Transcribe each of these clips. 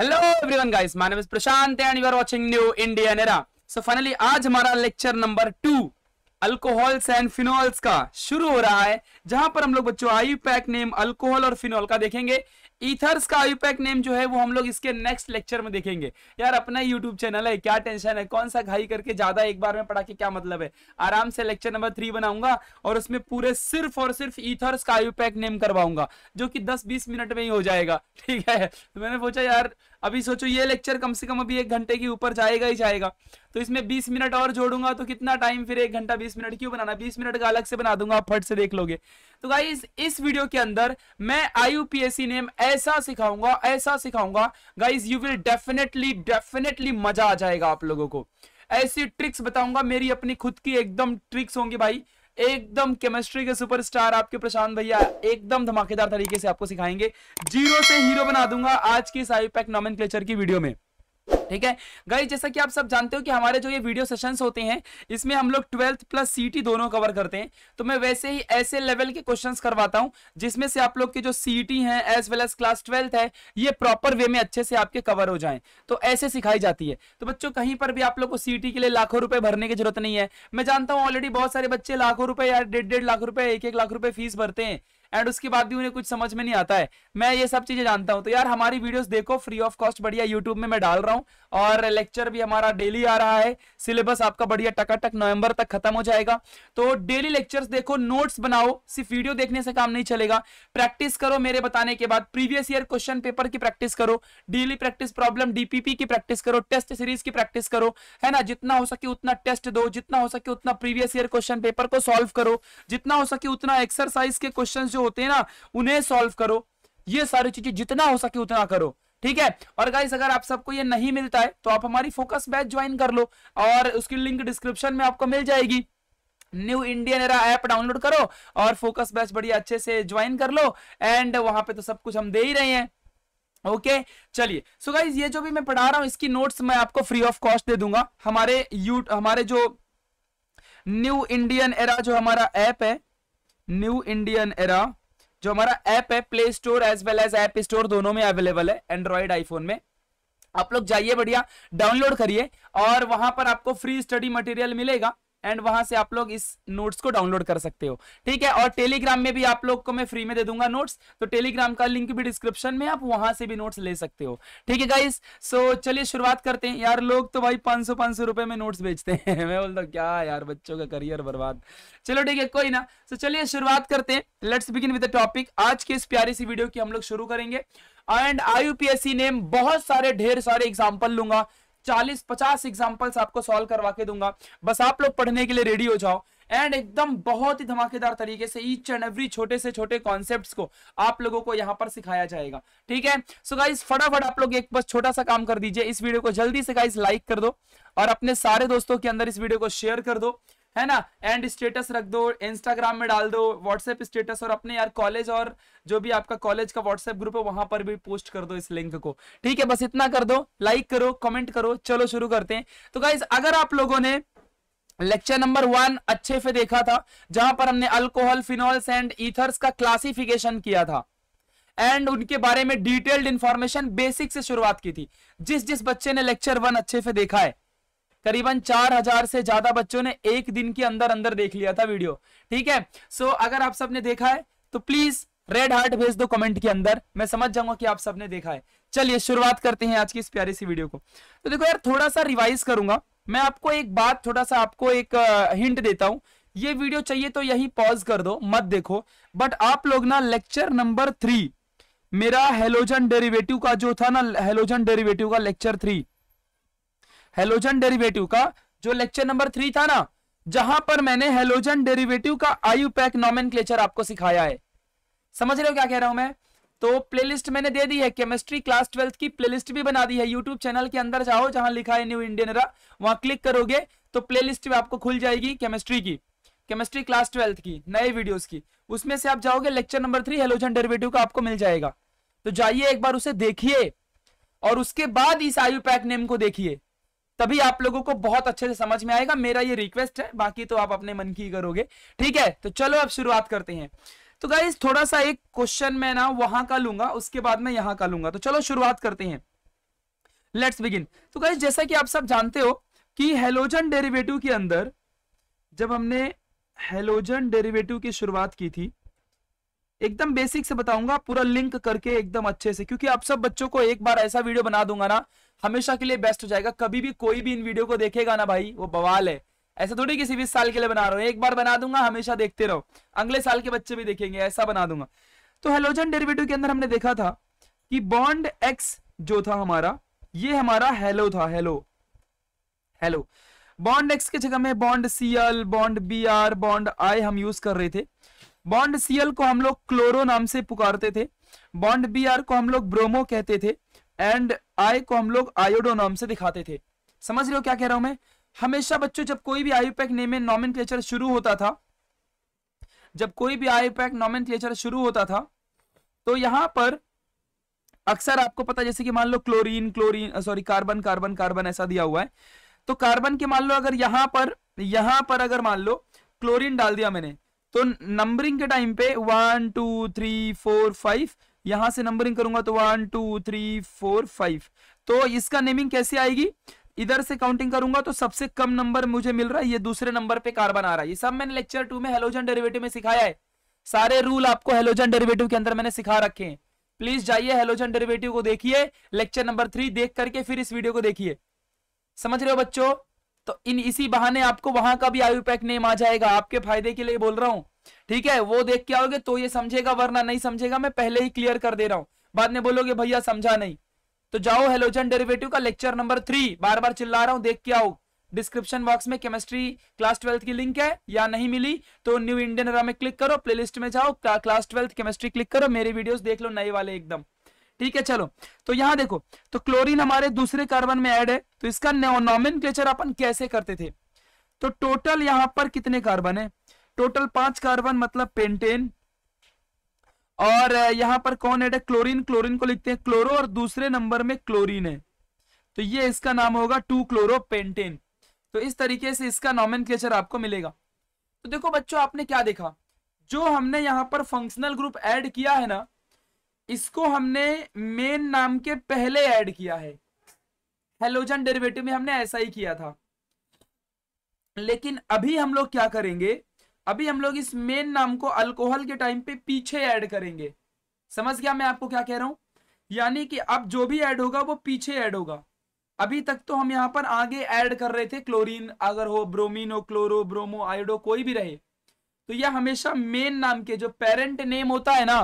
Hello everyone guys my name is Prashant and you are watching new Indian era so finally आज हमारा lecture number two alcohols and phenols का शुरू हो रहा है जहां पर हम लोग बच्चों आयु पैक नेम अल्कोहल और फिनोल का देखेंगे ईथर्स का आईपैक नेम जो है वो हम लोग इसके नेक्स्ट लेक्चर में देखेंगे यार अपना यूट्यूब चैनल है क्या टेंशन है कौन सा घाई करके ज्यादा एक बार में पढ़ा के क्या मतलब है आराम से लेक्चर नंबर थ्री बनाऊंगा और उसमें पूरे सिर्फ और सिर्फ ईथर्स का आयुपैक नेम करवाऊंगा जो कि दस बीस मिनट में ही हो जाएगा ठीक है तो मैंने पूछा यार अभी सोचो ये लेक्चर कम से कम अभी एक घंटे के ऊपर जाएगा ही जाएगा तो इसमें बीस मिनट और जोड़ूंगा तो कितना टाइम फिर एक घंटा बीस मिनट क्यों बनाना बीस मिनट का अलग से बना दूंगा आप फट से देख लोगे तो गाइज इस वीडियो के अंदर मैं आई नेम ऐसा सिखाऊंगा ऐसा सिखाऊंगा guys you will definitely definitely मजा आ जाएगा आप लोगों को ऐसी ट्रिक्स बताऊंगा मेरी अपनी खुद की एकदम ट्रिक्स होंगी भाई एकदम केमिस्ट्री के सुपरस्टार आपके प्रशांत भैया एकदम धमाकेदार तरीके से आपको सिखाएंगे जीरो से हीरो बना दूंगा आज की साइपैक क्लेचर की वीडियो में ठीक है गाइज जैसा कि आप सब जानते हो कि हमारे जो ये वीडियो सेशंस होते हैं इसमें हम लोग ट्वेल्थ प्लस सीटी दोनों कवर करते हैं तो मैं वैसे ही ऐसे लेवल के क्वेश्चंस करवाता हूं जिसमें से आप लोग के जो सीटी है as well as class twelfth है ये प्रॉपर वे में अच्छे से आपके कवर हो जाए तो ऐसे सिखाई जाती है तो बच्चों कहीं पर भी आप लोग को सीटी के लिए लाखों रुपए भरने की जरूरत नहीं है मैं जानता हूँ ऑलरेडी बहुत सारे बच्चे लाखों रुपए या डेढ़ डेढ़ लाख रुपए एक एक लाख रुपए फीस भरते हैं एंड उसके बाद भी उन्हें कुछ समझ में नहीं आता है मैं ये सब चीजें जानता हूँ तो यार हमारी वीडियोस देखो फ्री ऑफ कॉस्ट बढ़िया यूट्यूब में मैं डाल रहा हूँ और लेक्चर भी हमारा डेली आ रहा है सिलेबस आपका बढ़िया टकाटक नवंबर तक खत्म हो जाएगा तो डेली लेक्चर्स देखो नोट्स बनाओ सिर्फ वीडियो देखने से काम नहीं चलेगा प्रैक्टिस करो मेरे बताने के बाद प्रीवियस ईयर क्वेश्चन पेपर की प्रैक्टिस करो डेली प्रैक्टिस प्रॉब्लम डीपीपी की प्रैक्टिस करो टेस्ट सीरीज की प्रैक्टिस करो है ना जितना हो सके उतना टेस्ट दो जितना हो सके उतना प्रीवियस ईयर क्वेश्चन पेपर को सोल्व करो जितना हो सके उतना एक्सरसाइज के क्वेश्चन जो होते हैं ना उन्हें सोल्व करो ये सारी चीजें जितना हो सके उतना करो ठीक है और गाइस अगर आप सबको ये नहीं मिलता है तो आप हमारी फोकस बैच ज्वाइन कर लो और उसकी लिंक डिस्क्रिप्शन में आपको मिल जाएगी New Indian era app download करो और फोकस बैच बढ़िया अच्छे से ज्वाइन कर लो एंड वहां पे तो सब कुछ हम दे ही रहे हैं ओके okay, चलिए सो so गाइज ये जो भी मैं पढ़ा रहा हूँ इसकी नोट्स मैं आपको फ्री ऑफ कॉस्ट दे दूंगा हमारे यू हमारे जो न्यू इंडियन एरा जो हमारा ऐप है न्यू इंडियन एरा जो हमारा ऐप है Play Store as well as App Store दोनों में अवेलेबल है एंड्रॉइड आईफोन में आप लोग जाइए बढ़िया डाउनलोड करिए और वहां पर आपको फ्री स्टडी मटेरियल मिलेगा एंड वहां से आप लोग इस नोट्स को डाउनलोड कर सकते हो ठीक है और टेलीग्राम में भी आप लोग को मैं फ्री में दे दूंगा नोट्स तो टेलीग्राम का लिंक भी डिस्क्रिप्शन में आप वहां से भी नोट्स ले सकते हो ठीक है गाइस सो चलिए शुरुआत करते हैं यार लोग तो भाई पांच सौ पांच सौ रुपए में नोट्स बेचते हैं मैं बोलता हूँ क्या यार बच्चों का करियर बर्बाद चलो ठीक है कोई ना सो चलिए शुरुआत करते हैं लेट्स बिगिन विद टॉपिक आज के इस प्यारी सी वीडियो की हम लोग शुरू करेंगे एंड आई नेम बहुत सारे ढेर सारे एग्जाम्पल लूंगा चालीस पचास एग्जाम्पल्स आपको सोल्व करवा के दूंगा बस आप लोग पढ़ने के लिए रेडी हो जाओ एंड एकदम बहुत ही धमाकेदार तरीके से ईच एंड एवरी छोटे से छोटे कॉन्सेप्ट्स को आप लोगों को यहाँ पर सिखाया जाएगा ठीक है सो गाइस फटाफट आप लोग एक बस छोटा सा काम कर दीजिए इस वीडियो को जल्दी से गाइस लाइक कर दो और अपने सारे दोस्तों के अंदर इस वीडियो को शेयर कर दो है ना एंड स्टेटस रख दो इंस्टाग्राम में डाल दो व्हाट्सएप स्टेटस और अपने यार कॉलेज और जो भी आपका कॉलेज का व्हाट्सएप ग्रुप है वहां पर भी पोस्ट कर दो इस लिंक को ठीक है बस इतना कर दो लाइक करो कमेंट करो चलो शुरू करते हैं तो गाइज अगर आप लोगों ने लेक्चर नंबर वन अच्छे से देखा था जहां पर हमने अल्कोहल फिनॉल्स एंड ईथर्स का क्लासिफिकेशन किया था एंड उनके बारे में डिटेल्ड इंफॉर्मेशन बेसिक से शुरुआत की थी जिस जिस बच्चे ने लेक्चर वन अच्छे से देखा है करीबन चार हजार से ज्यादा बच्चों ने एक दिन के अंदर अंदर देख लिया था वीडियो ठीक है सो so, अगर आप सबने देखा है तो प्लीज रेड हार्ट भेज दो कमेंट के अंदर मैं समझ जाऊंगा कि आप सबने देखा है चलिए शुरुआत करते हैं आज की इस प्यारी सी वीडियो को तो देखो यार थोड़ा सा रिवाइज करूंगा मैं आपको एक बात थोड़ा सा आपको एक हिंट देता हूं ये वीडियो चाहिए तो यही पॉज कर दो मत देखो बट आप लोग ना लेक्चर नंबर थ्री मेरा हेलोजन डेरिवेटिव का जो था ना हेलोजन डेरिवेटिव का लेक्चर थ्री हेलोजन डेरिवेटिव का जो लेक्चर नंबर थ्री था ना जहां पर मैंने हेलोजन डेरिवेटिव का आयु पैक नॉमिन आपको सिखाया है समझ रहे हो क्या कह रहा हूं मैं तो प्लेलिस्ट मैंने दे दी है केमिस्ट्री क्लास ट्वेल्थ की प्लेलिस्ट भी बना दी है यूट्यूब चैनल के अंदर जाओ जहां लिखा है न्यू इंडियन रा वहां क्लिक करोगे तो प्लेलिस्ट में आपको खुल जाएगी केमिस्ट्री की केमिस्ट्री क्लास ट्वेल्थ की नए वीडियोस की उसमें से आप जाओगे lecture number three halogen derivative का आपको मिल जाएगा तो जाइए एक बार उसे देखिए और उसके बाद इस आयु पैक नेम को देखिए तभी आप लोगों को बहुत अच्छे से समझ में आएगा मेरा ये रिक्वेस्ट है बाकी तो आप अपने मन की करोगे ठीक है तो चलो अब शुरुआत करते हैं तो गाइज थोड़ा सा एक क्वेश्चन मैं ना वहां का लूंगा उसके बाद मैं यहाँ का लूंगा तो चलो शुरुआत करते हैं लेट्स बिगिन तो गाइज जैसा कि आप सब जानते हो कि हेलोजन डेरिवेटिव के अंदर जब हमने हेलोजन डेरिवेटिव की शुरुआत की थी एकदम बेसिक से बताऊंगा पूरा लिंक करके एकदम अच्छे से क्योंकि आप सब बच्चों को एक बार ऐसा वीडियो बना दूंगा ना हमेशा के लिए बेस्ट हो जाएगा कभी भी कोई भी इन वीडियो को देखेगा ना भाई वो बवाल है ऐसा थोड़ी किसी भी साल के लिए बना रहा हूँ एक बार बना दूंगा हमेशा देखते रहो अगले साल के बच्चे भी देखेंगे ऐसा बना दूंगा तो हेलोजन डेरिवेटिव के अंदर हमने देखा था कि बॉन्ड एक्स जो था हमारा ये हमारा हेलो था हेलो हेलो बॉन्ड एक्स की जगह में bond CL bond B R bond I हम यूज कर रहे थे बॉन्ड सीएल को हम लोग क्लोरो नाम से पुकारते थे बॉन्ड बी आर को हम लोग ब्रोमो कहते थे एंड आई को हम लोग आयोडो नाम से दिखाते थे समझ रहे हो क्या कह रहा हूं मैं हमेशा बच्चों जब कोई भी पैक नेम एंड नॉमिन शुरू होता था जब कोई भी पैक नॉमिन शुरू होता था तो यहां पर अक्सर आपको पता जैसे कि मान लो chlorine chlorine sorry carbon carbon carbon ऐसा दिया हुआ है तो कार्बन के मान लो अगर यहां पर यहां पर अगर मान लो क्लोरीन डाल दिया मैंने तो नंबरिंग के टाइम पे one two three four five यहां से नंबरिंग करूंगा तो one two three four five तो इसका नेमिंग कैसे आएगी इधर से काउंटिंग करूंगा तो सबसे कम नंबर मुझे मिल रहा है ये दूसरे नंबर पे कार्बन आ रहा है ये सब मैंने लेक्चर टू में हेलोजन डेरिवेटिव में सिखाया है सारे रूल आपको हेलोजन डेरिवेटिव के अंदर मैंने सिखा रखे हैं प्लीज जाइए हेलोजन डेरिवेटिव को देखिए लेक्चर नंबर थ्री देख करके फिर इस वीडियो को देखिए समझ रहे हो बच्चों तो इन इसी बहाने आपको वहां का भी आयु पैक नेम आ जाएगा आपके फायदे के लिए बोल रहा हूं ठीक है वो देख के आओगे तो ये समझेगा वरना नहीं समझेगा मैं पहले ही क्लियर कर दे रहा हूँ बाद में बोलोगे भैया समझा नहीं तो जाओ हेलोजन डेरिवेटिव का लेक्चर नंबर थ्री बार बार चिल्ला रहा हूं देख के आओ डिस्क्रिप्शन बॉक्स में केमिस्ट्री क्लास ट्वेल्थ की लिंक है या नहीं मिली तो न्यू इंडियन में क्लिक करो प्लेलिस्ट में जाओ क्लास ट्वेल्थ केमिस्ट्री क्लिक करो मेरे वीडियोस देख लो नए वाले एकदम ठीक है चलो तो यहाँ देखो तो क्लोरीन हमारे दूसरे कार्बन में ऐड है तो इसका नॉमिन अपन कैसे करते थे तो टोटल यहाँ पर कितने कार्बन है टोटल पांच कार्बन मतलब पेंटेन और यहाँ पर कौन है क्लोरीन क्लोरीन को लिखते हैं क्लोरो और दूसरे नंबर में क्लोरीन है तो ये इसका नाम होगा टू क्लोरो पेंटेन तो इस तरीके से इसका नॉमिन आपको मिलेगा तो देखो बच्चों आपने क्या देखा जो हमने यहाँ पर फंक्शनल ग्रुप ऐड किया है ना इसको हमने मेन नाम के पहले ऐड किया है हेलोजन डेरिवेटिव में हमने ऐसा ही किया था लेकिन अभी हम लोग क्या करेंगे अभी हम लोग इस मेन नाम को अल्कोहल के टाइम पे पीछे ऐड करेंगे समझ गया मैं आपको क्या कह रहा हूं यानी कि अब जो भी ऐड होगा वो पीछे ऐड होगा अभी तक तो हम यहाँ पर आगे ऐड कर रहे थे क्लोरीन अगर हो ब्रोमीन हो क्लोरो ब्रोमो आयोडो कोई भी रहे तो यह हमेशा मेन नाम के जो पेरेंट नेम होता है ना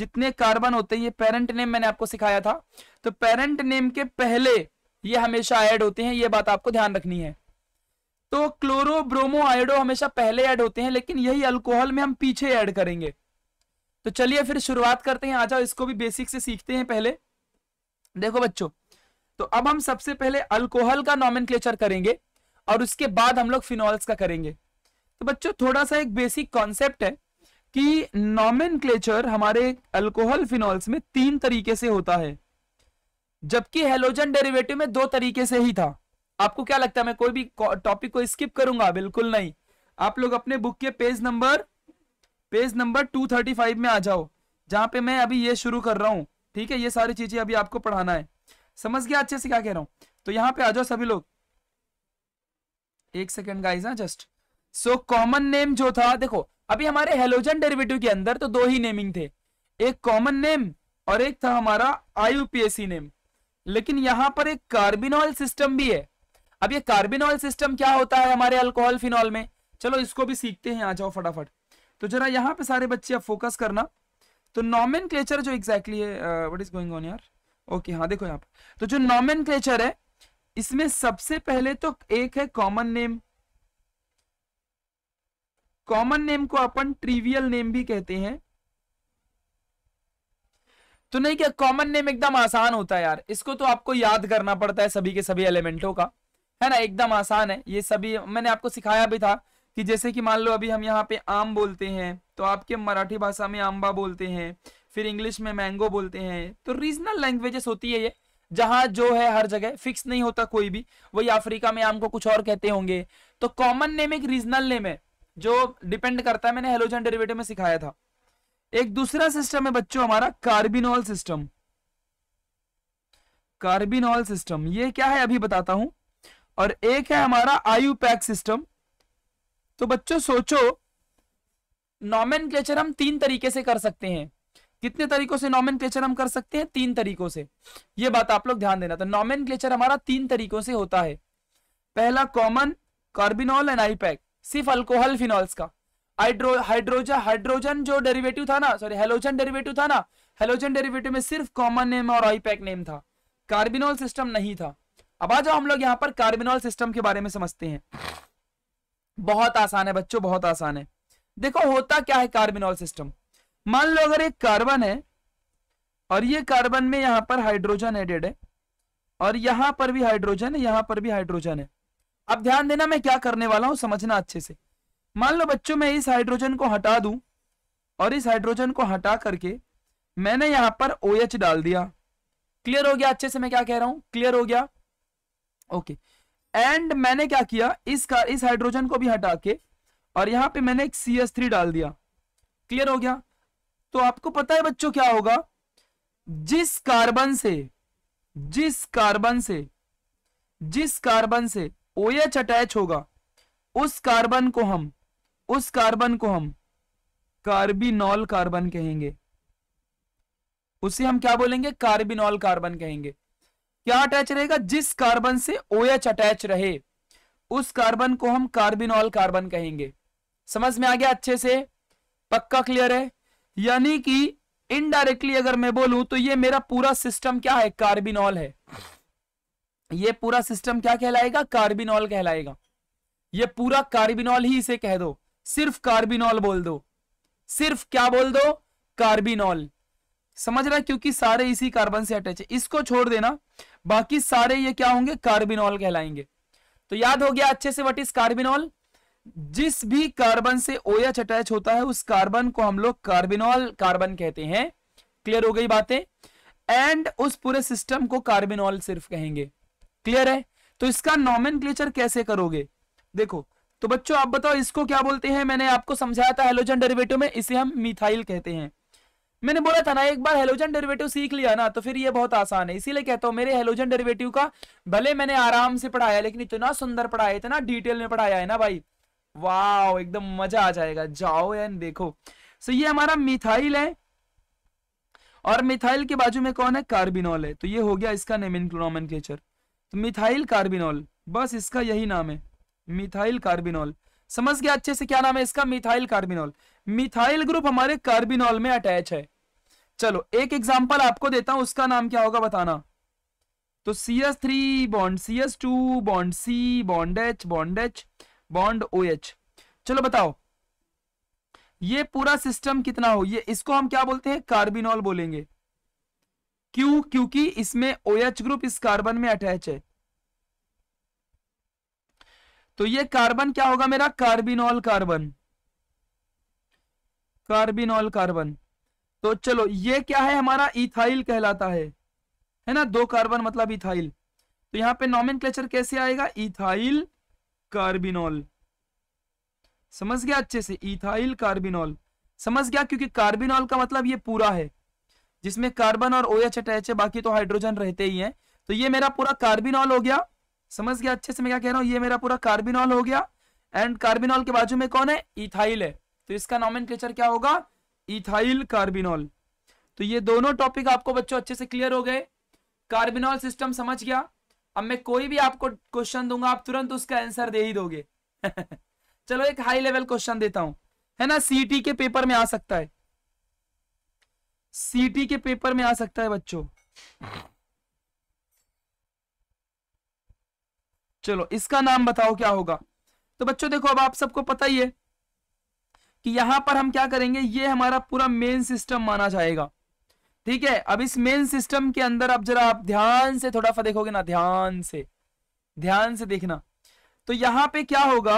जितने कार्बन होते हैं ये पेरेंट नेम मैंने आपको सिखाया था तो पेरेंट नेम के पहले ये हमेशा ऐड होते हैं ये बात आपको ध्यान रखनी है तो क्लोरो ब्रोमो आयोडो हमेशा पहले ऐड होते हैं लेकिन यही अल्कोहल में हम पीछे ऐड करेंगे तो चलिए फिर शुरुआत करते हैं आ जाओ इसको भी बेसिक से सीखते हैं पहले देखो बच्चों तो अब हम सबसे पहले अल्कोहल का नॉमिन करेंगे और उसके बाद हम लोग फिनॉल्स का करेंगे तो बच्चों थोड़ा सा एक बेसिक कॉन्सेप्ट है कि नॉमिन हमारे अल्कोहल फिनॉल्स में तीन तरीके से होता है जबकि हेलोजन डेरिवेटिव में दो तरीके से ही था आपको क्या लगता है मैं कोई भी टॉपिक को स्किप करूंगा बिल्कुल नहीं आप लोग अपने बुक के पेज नंबर पेज नंबर 235 में आ जाओ जहां पे मैं अभी ये शुरू कर रहा हूँ ठीक है ये सारी चीजें अभी आपको पढ़ाना है समझ गया अच्छे से क्या कह रहा हूँ तो यहाँ पे आ जाओ सभी लोग एक सेकेंड गाइज ना जस्ट सो कॉमन नेम जो था देखो अभी हमारे हेलोजन डेरिवेटिव के अंदर तो दो ही नेमिंग थे एक कॉमन नेम और एक था हमारा सी नेम लेकिन यहाँ पर एक कार्बिनॉल सिस्टम भी है अब ये कार्बिनॉल सिस्टम क्या होता है हमारे अल्कोहल फिनॉल में चलो इसको भी सीखते हैं आ जाओ फटाफट तो जरा यहाँ पे सारे बच्चे अब फोकस करना तो नॉमेन जो एग्जैक्टली है वट इज गोइंग ऑन यार ओके हाँ देखो यहाँ पर तो जो नॉमेन है इसमें सबसे पहले तो एक है कॉमन नेम कॉमन नेम को अपन ट्रिवियल नेम भी कहते हैं तो नहीं क्या कॉमन नेम एकदम आसान होता है यार इसको तो आपको याद करना पड़ता है सभी के सभी एलिमेंटों का है ना एकदम आसान है ये सभी मैंने आपको सिखाया भी था कि जैसे कि मान लो अभी हम यहाँ पे आम बोलते हैं तो आपके मराठी भाषा में आंबा बोलते हैं फिर इंग्लिश में मैंगो बोलते हैं तो रीजनल लैंग्वेजेस होती है ये जहां जो है हर जगह फिक्स नहीं होता कोई भी वही अफ्रीका में आम को कुछ और कहते होंगे तो कॉमन नेम एक रीजनल नेम है जो डिपेंड करता है मैंने हेलोजन डेरिवेटिव में सिखाया था एक दूसरा सिस्टम है बच्चों हमारा कार्बिनॉल सिस्टम कार्बिनॉल सिस्टम ये क्या है अभी बताता हूं और एक है हमारा आयु पैक सिस्टम तो बच्चों सोचो नॉमेन हम तीन तरीके से कर सकते हैं कितने तरीकों से नॉमेन हम कर सकते हैं तीन तरीकों से यह बात आप लोग ध्यान देना तो नॉमेन हमारा तीन तरीकों से होता है पहला कॉमन कार्बिनॉल एंड आईपैक सिर्फ अल्कोहल फिनॉल्स का हाइड्रो हाइड्रोजन हाइड्रोजन जो डेरिवेटिव था ना सॉरी हेलोजन डेरिवेटिव था ना हेलोजन डेरिवेटिव में सिर्फ कॉमन नेम और आईपैक नेम था कार्बिनॉल सिस्टम नहीं था अब आ जाओ हम लोग यहाँ पर कार्बिनॉल सिस्टम के बारे में समझते हैं बहुत आसान है बच्चों बहुत आसान है देखो होता क्या है कार्बिनॉल सिस्टम मान लो अगर एक कार्बन है और ये कार्बन में यहां पर हाइड्रोजन एडेड है और यहां पर भी हाइड्रोजन है यहां पर भी हाइड्रोजन है अब ध्यान देना मैं क्या करने वाला हूं समझना अच्छे से मान लो बच्चों मैं इस हाइड्रोजन को हटा दूं और इस हाइड्रोजन को हटा करके मैंने यहां पर ओ OH डाल दिया क्लियर हो गया अच्छे से मैं क्या कह रहा हूं क्लियर हो गया ओके एंड मैंने क्या किया इसका इस हाइड्रोजन को भी हटा के और यहां पे मैंने एक सी एस थ्री डाल दिया क्लियर हो गया तो आपको पता है बच्चों क्या होगा जिस कार्बन से जिस कार्बन से जिस कार्बन से ओ एच अटैच होगा उस कार्बन को हम उस कार्बन को हम कार्बिनॉल कार्बन कहेंगे उसे हम क्या बोलेंगे कार्बिनॉल कार्बन कहेंगे क्या अटैच रहेगा जिस कार्बन से OH अटैच रहे उस कार्बन को हम कार्बिनॉल कार्बन कहेंगे समझ में आ गया अच्छे से पक्का क्लियर है यानी कि इनडायरेक्टली अगर मैं बोलूं तो ये मेरा पूरा सिस्टम क्या है कार्बिनॉल है ये पूरा सिस्टम क्या कहलाएगा कार्बिनॉल कहलाएगा ये पूरा कार्बिनॉल ही इसे कह दो सिर्फ कार्बिनॉल बोल दो सिर्फ क्या बोल दो कार्बिनॉल समझ रहा क्योंकि सारे इसी कार्बन से अटैच है इसको छोड़ देना बाकी सारे ये क्या होंगे कार्बिनॉल कहलाएंगे तो याद हो गया अच्छे से वट इज कार्बिनॉल जिस भी कार्बन से ओएच अटैच होता है उस कार्बन को हम लोग कार्बिनॉल कार्बन कहते हैं क्लियर हो गई बातें एंड उस पूरे सिस्टम को कार्बिनॉल सिर्फ कहेंगे क्लियर है तो इसका नॉमन कैसे करोगे देखो तो बच्चों आप बताओ इसको क्या बोलते हैं मैंने आपको समझाया था हेलोजन डेरिवेटिव में इसे हम मिथाइल कहते हैं मैंने बोला था ना एक बार हेलोजन डेरिवेटिव सीख लिया ना तो फिर ये बहुत आसान है इसीलिए कहता हूँ मेरे हेलोजन डेरिवेटिव का भले मैंने आराम से पढ़ाया लेकिन इतना सुंदर पढ़ाया इतना डिटेल में पढ़ाया है ना भाई वाह एकदम मजा आ जाएगा जाओ एंड देखो सो ये हमारा मिथाइल है और मिथाइल के बाजू में कौन है कार्बिनॉल है तो ये हो गया इसका नेम नोमेनक्लेचर तो मिथाइल कार्बिनॉल बस इसका यही नाम है मिथाइल कार्बिनॉल समझ गया अच्छे से क्या नाम है इसका मिथाइल कार्बिनॉल मिथाइल ग्रुप हमारे कार्बिनोल में अटैच है चलो एक एग्जाम्पल आपको देता हूं उसका नाम क्या होगा बताना तो C S three bond C S two bond C bond H bond H bond O H चलो बताओ ये पूरा सिस्टम कितना हो ये इसको हम क्या बोलते हैं कार्बिनॉल बोलेंगे क्यों क्योंकि इसमें ओ एच ग्रुप इस कार्बन में अटैच है तो ये कार्बन क्या होगा मेरा कार्बिनॉल कार्बन कार्बिनॉल कार्बन तो चलो ये क्या है हमारा इथाइल कहलाता है है ना दो कार्बन मतलब इथाइल तो यहां पे नॉमिन कैसे आएगा इथाइल कार्बिनॉल समझ गया अच्छे से इथाइल कार्बिनॉल समझ गया क्योंकि कार्बिनॉल का मतलब ये पूरा है जिसमें कार्बन और ओ एच अटैच है बाकी तो हाइड्रोजन रहते ही हैं तो ये मेरा पूरा कार्बिनॉल हो गया समझ गया अच्छे से मैं क्या कह रहा हूँ ये मेरा पूरा कार्बिनॉल हो गया एंड कार्बिनॉल के बाजू में कौन है इथाइल है तो इसका नॉमिन क्या होगा इथाइल कार्बिनॉल तो ये दोनों टॉपिक आपको बच्चों अच्छे से क्लियर हो गए कार्बिनॉल सिस्टम समझ गया अब मैं कोई भी आपको क्वेश्चन दूंगा आप तुरंत उसका आंसर दे ही दोगे चलो एक हाई लेवल क्वेश्चन देता हूं है ना सीटी के पेपर में आ सकता है सीटी के पेपर में आ सकता है बच्चों चलो इसका नाम बताओ क्या होगा तो बच्चों देखो अब आप सबको पता ही है कि यहां पर हम क्या करेंगे ये हमारा पूरा मेन सिस्टम माना जाएगा ठीक है अब इस मेन सिस्टम के अंदर अब जरा आप ध्यान से थोड़ा सा देखोगे ना ध्यान से ध्यान से देखना तो यहां पे क्या होगा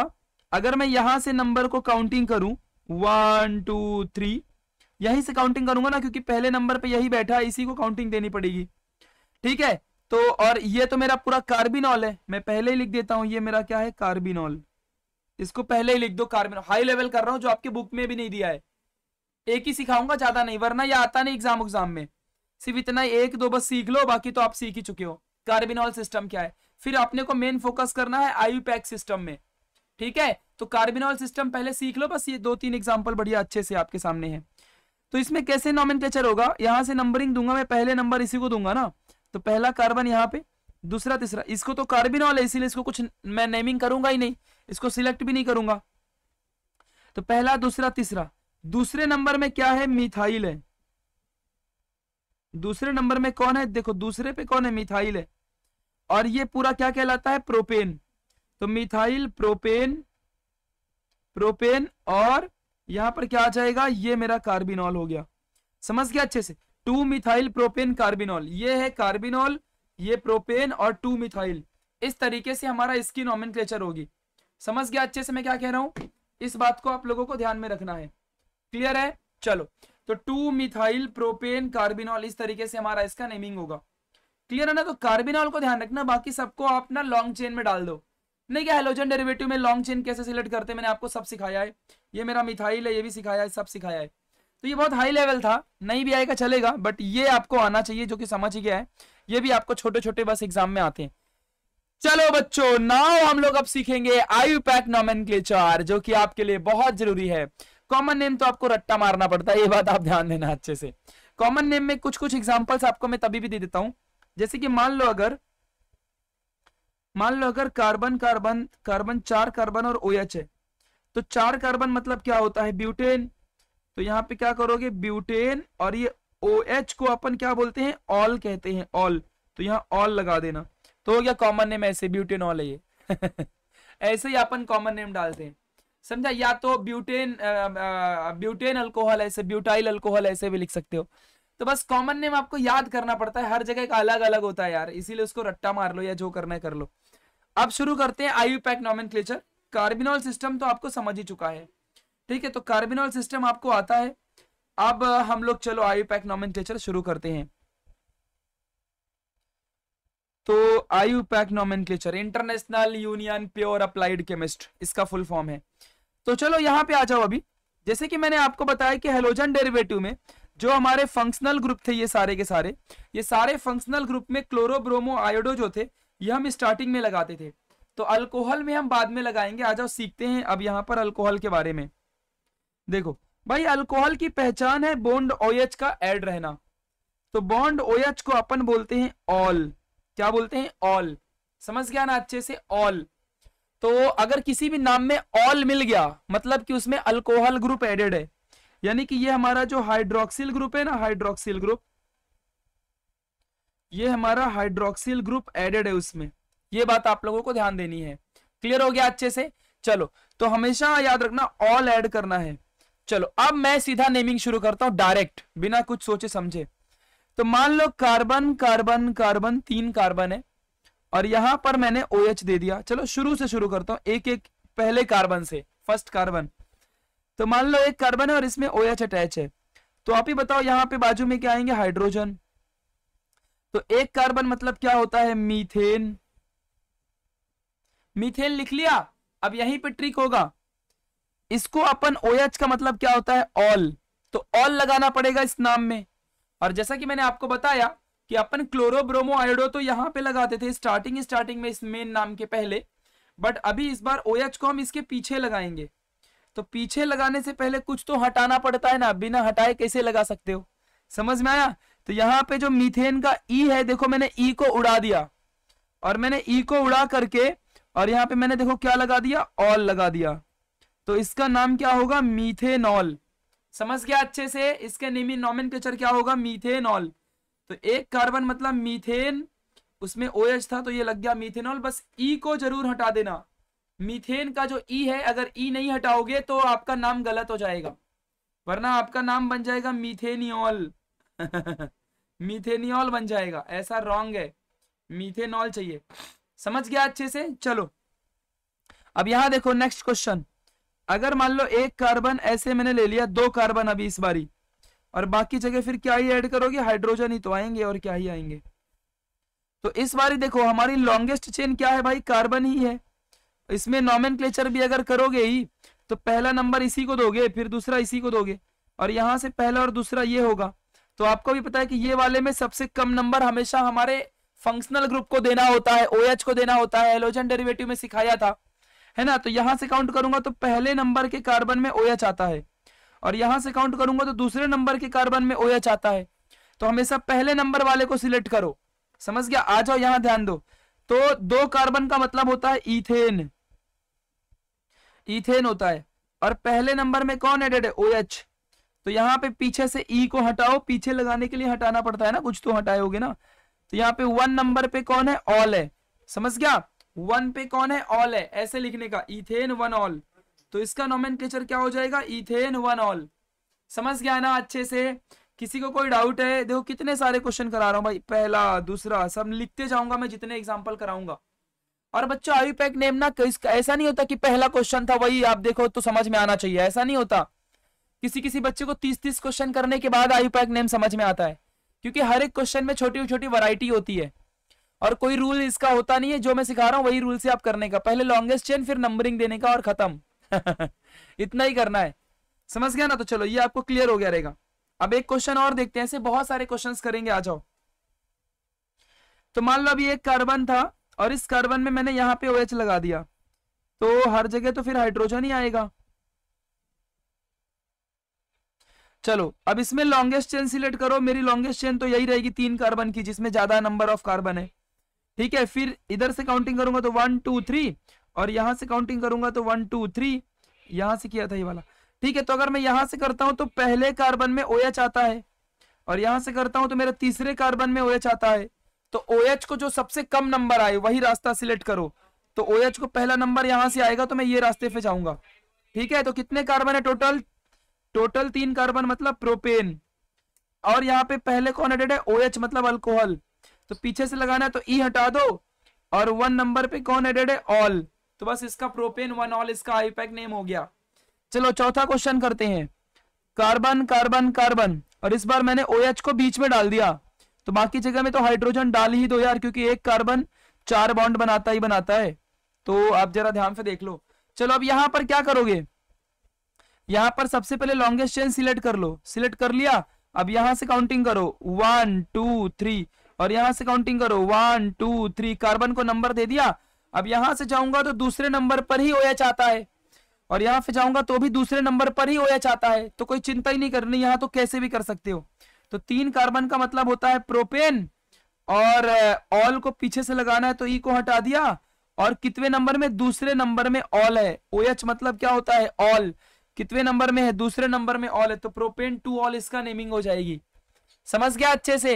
अगर मैं यहां से नंबर को काउंटिंग करूं वन टू थ्री यहीं से काउंटिंग करूंगा ना क्योंकि पहले नंबर पे यही बैठा है इसी को काउंटिंग देनी पड़ेगी ठीक है तो और ये तो मेरा पूरा कार्बिनॉल है मैं पहले ही लिख देता हूँ ये मेरा क्या है कार्बिनॉल इसको पहले ही लिख दो कार्बिनॉल हाई लेवल कर रहा हूँ जो आपके बुक में भी नहीं दिया है एक ही सिखाऊंगा ज्यादा नहीं वरना ये आता नहीं एग्जाम एग्जाम में सिर्फ इतना एक दो बस सीख लो बाकी तो आप सीख ही चुके हो कार्बिनॉल सिस्टम क्या है फिर अपने को मेन फोकस करना है पैक सिस्टम में ठीक है तो कार्बिनॉल सिस्टम पहले सीख लो बस ये दो तीन एग्जाम्पल बढ़िया अच्छे से आपके सामने है तो इसमें कैसे नॉमिन होगा यहाँ से नंबरिंग दूंगा मैं पहले नंबर इसी को दूंगा ना तो पहला कार्बन यहाँ पे दूसरा तीसरा इसको तो कार्बिनॉल है इसीलिए इसको कुछ मैं नेमिंग करूंगा ही नहीं इसको सिलेक्ट भी नहीं करूंगा तो पहला दूसरा तीसरा दूसरे नंबर में क्या है मिथाइल है दूसरे नंबर में कौन है देखो दूसरे पे कौन है मिथाइल है और ये पूरा क्या कहलाता है प्रोपेन तो मिथाइल प्रोपेन प्रोपेन और यहां पर क्या आ जाएगा ये मेरा कार्बिनॉल हो गया समझ गया अच्छे से टू मिथाइल प्रोपेन कार्बिनॉल ये है कार्बिनॉल ये प्रोपेन और टू मिथाइल इस तरीके से हमारा इसकी नॉमिन होगी समझ गया अच्छे से मैं क्या कह रहा हूं इस बात को आप लोगों को ध्यान में रखना है क्लियर है चलो तो टू मिथाइल प्रोपेन कार्बिनॉल इस तरीके से हमारा इसका नेमिंग होगा क्लियर है ना तो कार्बिनॉल को ध्यान रखना बाकी सबको आप ना लॉन्ग चेन में डाल दो नहीं क्या हेलोजन डेरिवेटिव में लॉन्ग चेन कैसे सिलेक्ट करते हैं मैंने आपको सब सिखाया है ये मेरा मिथाइल है ये भी सिखाया है सब सिखाया है तो ये बहुत हाई लेवल था नहीं भी आएगा चलेगा बट ये आपको आना चाहिए जो कि समझ ही गया है ये भी आपको छोटे छोटे बस एग्जाम में आते हैं चलो बच्चों नाउ हम लोग अब सीखेंगे आयु पैक नॉमन जो कि आपके लिए बहुत जरूरी है कॉमन नेम तो आपको रट्टा मारना पड़ता है ये बात आप ध्यान देना अच्छे से कॉमन नेम में कुछ कुछ एग्जाम्पल्स आपको मैं तभी भी दे देता हूं जैसे कि मान लो अगर मान लो अगर कार्बन कार्बन कार्बन चार कार्बन और ओ एच है तो चार कार्बन मतलब क्या होता है ब्यूटेन तो यहाँ पे क्या करोगे ब्यूटेन और ये ओ OH को अपन क्या बोलते हैं ऑल कहते हैं ऑल तो यहाँ ऑल लगा देना तो हो गया कॉमन नेम ऐसे ब्यूटेन ऑल है ये ऐसे ही अपन कॉमन नेम डालते हैं समझा या तो ब्यूटेन ब्यूटेन अल्कोहल ऐसे ब्यूटाइल अल्कोहल ऐसे भी लिख सकते हो तो बस कॉमन नेम आपको याद करना पड़ता है हर जगह का अलग अलग होता है यार इसीलिए उसको रट्टा मार लो या जो करना है कर लो अब शुरू करते हैं आयु पैक कार्बिनोल सिस्टम तो आपको समझ ही चुका है ठीक है तो कार्बिनॉल सिस्टम आपको आता है अब हम लोग चलो पैक नॉमेंटेचर शुरू करते हैं तो पैक nomenclature international union pure applied chemist इसका फुल फॉर्म है तो चलो यहाँ पे आ जाओ अभी जैसे कि मैंने आपको बताया कि हेलोजन डेरिवेटिव में जो हमारे फंक्शनल ग्रुप थे ये सारे के सारे ये सारे फंक्शनल ग्रुप में क्लोरोब्रोमो आयोडो जो थे ये हम स्टार्टिंग में लगाते थे तो अल्कोहल में हम बाद में लगाएंगे आ जाओ सीखते हैं अब यहाँ पर अल्कोहल के बारे में देखो भाई अल्कोहल की पहचान है बॉन्ड ओएच का एड रहना तो बॉन्ड ओएच को अपन बोलते हैं ऑल क्या बोलते हैं ऑल समझ गया ना अच्छे से ऑल तो अगर किसी भी नाम में ऑल मिल गया मतलब कि उसमें अल्कोहल ग्रुप एडेड है यानी कि ये हमारा जो हाइड्रोक्सिल ग्रुप है ना हाइड्रोक्सिल ग्रुप ये हमारा हाइड्रोक्सिल ग्रुप एडेड है उसमें ये बात आप लोगों को ध्यान देनी है क्लियर हो गया अच्छे से चलो तो हमेशा याद रखना ऑल ऐड करना है चलो अब मैं सीधा नेमिंग शुरू करता हूं डायरेक्ट बिना कुछ सोचे समझे तो मान लो कार्बन कार्बन कार्बन तीन कार्बन है और यहां पर मैंने ओ OH दे दिया चलो शुरू से शुरू करता हूं एक एक पहले कार्बन से फर्स्ट कार्बन तो मान लो एक कार्बन है और इसमें ओ OH अटैच है तो आप ही बताओ यहाँ पे बाजू में क्या आएंगे हाइड्रोजन तो एक कार्बन मतलब क्या होता है मीथेन मीथेन लिख लिया अब यहीं पे ट्रिक होगा इसको अपन ओ का मतलब क्या होता है ऑल तो ऑल लगाना पड़ेगा इस नाम में और जैसा कि मैंने आपको बताया कि अपन क्लोरोब्रोमो आयोडो तो यहां पे लगाते थे स्टार्टिंग स्टार्टिंग में इस मेन नाम के पहले बट अभी इस बार ओ को हम इसके पीछे लगाएंगे तो पीछे लगाने से पहले कुछ तो हटाना पड़ता है ना बिना हटाए कैसे लगा सकते हो समझ में आया तो यहाँ पे जो मीथेन का ई e है देखो मैंने ई e को उड़ा दिया और मैंने ई e को उड़ा करके और यहाँ पे मैंने देखो क्या लगा दिया ऑल लगा दिया तो इसका नाम क्या होगा मीथेनॉल समझ गया अच्छे से इसके नेमी नॉमिन क्या होगा मीथेनॉल तो एक कार्बन मतलब मीथेन उसमें ओ OH था तो ये लग गया मीथेनॉल बस ई e को जरूर हटा देना मीथेन का जो ई e है अगर ई e नहीं हटाओगे तो आपका नाम गलत हो जाएगा वरना आपका नाम बन जाएगा मीथेनियल मीथेनियल बन जाएगा ऐसा रॉन्ग है मीथेनॉल चाहिए समझ गया अच्छे से चलो अब यहां देखो नेक्स्ट क्वेश्चन अगर मान लो एक कार्बन ऐसे मैंने ले लिया दो कार्बन अभी इस बारी और बाकी जगह फिर क्या ही ऐड करोगे हाइड्रोजन ही तो आएंगे और क्या ही आएंगे तो इस बारी देखो हमारी लॉन्गेस्ट चेन क्या है भाई कार्बन ही है इसमें नॉमन भी अगर करोगे ही तो पहला नंबर इसी को दोगे फिर दूसरा इसी को दोगे और यहाँ से पहला और दूसरा ये होगा तो आपको भी पता है कि ये वाले में सबसे कम नंबर हमेशा हमारे फंक्शनल ग्रुप को देना होता है ओएच को देना होता है एलोजन डेरिवेटिव में सिखाया था है ना तो यहां से काउंट करूंगा तो पहले नंबर के कार्बन में ओएच आता है और यहां से काउंट करूंगा तो दूसरे नंबर के कार्बन में ओएच आता है तो हमेशा पहले नंबर वाले को सिलेक्ट करो समझ गया आ जाओ यहां ध्यान दो तो दो कार्बन का मतलब होता है इथेन इथेन होता है और पहले नंबर में कौन एडेड है ओएच तो यहाँ पे पीछे से ई e को हटाओ पीछे लगाने के लिए हटाना पड़ता है ना कुछ तो हटाए होगे ना तो यहाँ पे वन नंबर पे कौन है ऑल है समझ गया वन पे कौन है ऑल है ऐसे लिखने का इथेन वन ऑल तो इसका नोमेन क्या हो जाएगा इथेन वन ऑल समझ गया ना अच्छे से किसी को कोई डाउट है देखो कितने सारे क्वेश्चन करा रहा हूँ भाई पहला दूसरा सब लिखते जाऊंगा मैं जितने एग्जाम्पल कराऊंगा और बच्चों पैक नेम ना ऐसा नहीं होता कि पहला क्वेश्चन था वही आप देखो तो समझ में आना चाहिए ऐसा नहीं होता किसी किसी बच्चे को तीस तीस क्वेश्चन करने के बाद पैक नेम समझ में आता है क्योंकि हर एक क्वेश्चन में छोटी छोटी वरायटी होती है और कोई रूल इसका होता नहीं है जो मैं सिखा रहा हूँ वही रूल से आप करने का पहले लॉन्गेस्ट चेन फिर नंबरिंग देने का और खत्म इतना ही करना है समझ गया ना तो चलो ये आपको क्लियर हो गया रहेगा अब एक क्वेश्चन और देखते हैं ऐसे बहुत सारे क्वेश्चन करेंगे आ जाओ तो मान लो अभी एक कार्बन था और इस कार्बन में मैंने यहाँ पे एच लगा दिया तो हर जगह तो फिर हाइड्रोजन ही आएगा चलो अब इसमें लॉन्गेस्ट चेन सिलेक्ट करो मेरी लॉन्गेस्ट चेन तो यही रहेगी तीन कार्बन की जिसमें ज्यादा नंबर ऑफ कार्बन है ठीक है फिर इधर से काउंटिंग करूंगा तो वन टू थ्री और यहां से काउंटिंग करूंगा तो वन टू थ्री यहां से किया था ये वाला ठीक है तो अगर मैं यहां से करता हूं तो पहले कार्बन में ओ OH आता है और यहां से करता हूं तो मेरा तीसरे कार्बन में ओ OH आता है तो ओ OH को जो सबसे कम नंबर आए वही रास्ता सिलेक्ट करो तो ओ OH को पहला नंबर यहां से आएगा तो मैं ये रास्ते पे जाऊंगा ठीक है तो कितने कार्बन है टोटल टोटल तीन कार्बन मतलब प्रोपेन और यहाँ पे पहले कौन एडेड है ओ OH मतलब अल्कोहल तो पीछे से लगाना है तो ई e हटा दो और वन नंबर पे कौन एडेड है ऑल तो बस इसका प्रोपेन वन ऑल इसका आईपैक नेम हो गया चलो चौथा क्वेश्चन करते हैं कार्बन कार्बन कार्बन और इस बार मैंने ओ OH को बीच में डाल दिया तो बाकी जगह में तो हाइड्रोजन डाल ही दो यार क्योंकि एक कार्बन चार बॉन्ड बनाता ही बनाता है तो आप जरा ध्यान से देख लो चलो अब यहां पर क्या करोगे यहां पर सबसे पहले लॉन्गेस्ट चेन सिलेक्ट कर लो सिलेक्ट कर लिया अब यहां से काउंटिंग करो वन टू थ्री और यहां से काउंटिंग करो वन टू थ्री कार्बन को नंबर दे दिया अब यहां से जाऊंगा तो दूसरे नंबर पर ही ओएच आता है और यहां से जाऊंगा तो भी दूसरे नंबर पर ही ओएच आता है तो कोई चिंता ही नहीं करनी यहां तो कैसे भी कर सकते हो तो तीन कार्बन का मतलब होता है प्रोपेन और ऑल uh, को पीछे से लगाना है तो ई e को हटा दिया और कितवे नंबर में दूसरे नंबर में ऑल है ओ एच मतलब क्या होता है ऑल कितवे नंबर में है दूसरे नंबर में ऑल है तो प्रोपेन टू ऑल इसका नेमिंग हो जाएगी समझ गया अच्छे से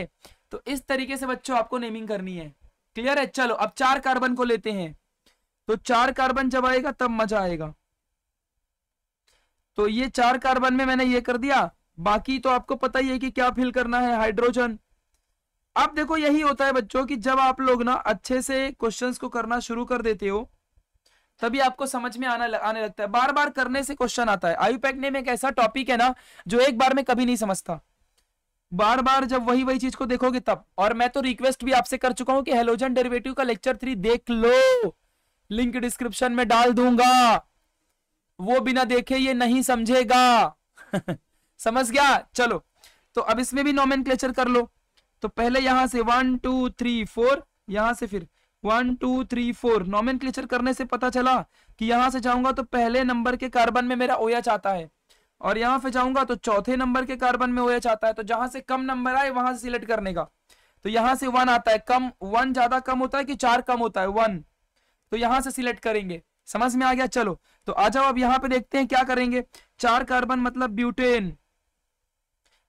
तो इस तरीके से बच्चों आपको नेमिंग करनी है क्लियर है चलो अब चार कार्बन को लेते हैं तो चार कार्बन जब आएगा तब मजा आएगा तो ये चार कार्बन में मैंने ये कर दिया बाकी तो आपको पता ही है कि क्या फिल करना है हाइड्रोजन अब देखो यही होता है बच्चों कि जब आप लोग ना अच्छे से क्वेश्चंस को करना शुरू कर देते हो तभी आपको समझ में आना आने लगता है बार बार करने से क्वेश्चन आता है आयुपैक ने एक ऐसा टॉपिक है ना जो एक बार में कभी नहीं समझता बार बार जब वही वही चीज को देखोगे तब और मैं तो रिक्वेस्ट भी आपसे कर चुका हूं कि हेलोजन डेरिवेटिव का लेक्चर थ्री देख लो लिंक डिस्क्रिप्शन में डाल दूंगा वो बिना देखे ये नहीं समझेगा समझ गया चलो तो अब इसमें भी नॉमेन कर लो तो पहले यहां से वन टू थ्री फोर यहां से फिर वन टू थ्री फोर नॉमेन करने से पता चला कि यहां से जाऊंगा तो पहले नंबर के कार्बन में, मेरा ओया आता है और यहां पे जाऊंगा तो चौथे नंबर के कार्बन में ओएच आता है तो जहां से कम नंबर आए वहां से सिलेक्ट करने का तो यहां से वन आता है कम वन ज्यादा कम होता है कि चार कम होता है वन तो यहां से सिलेक्ट करेंगे समझ में आ गया चलो तो आ जाओ अब यहां पे देखते हैं क्या करेंगे चार कार्बन मतलब ब्यूटेन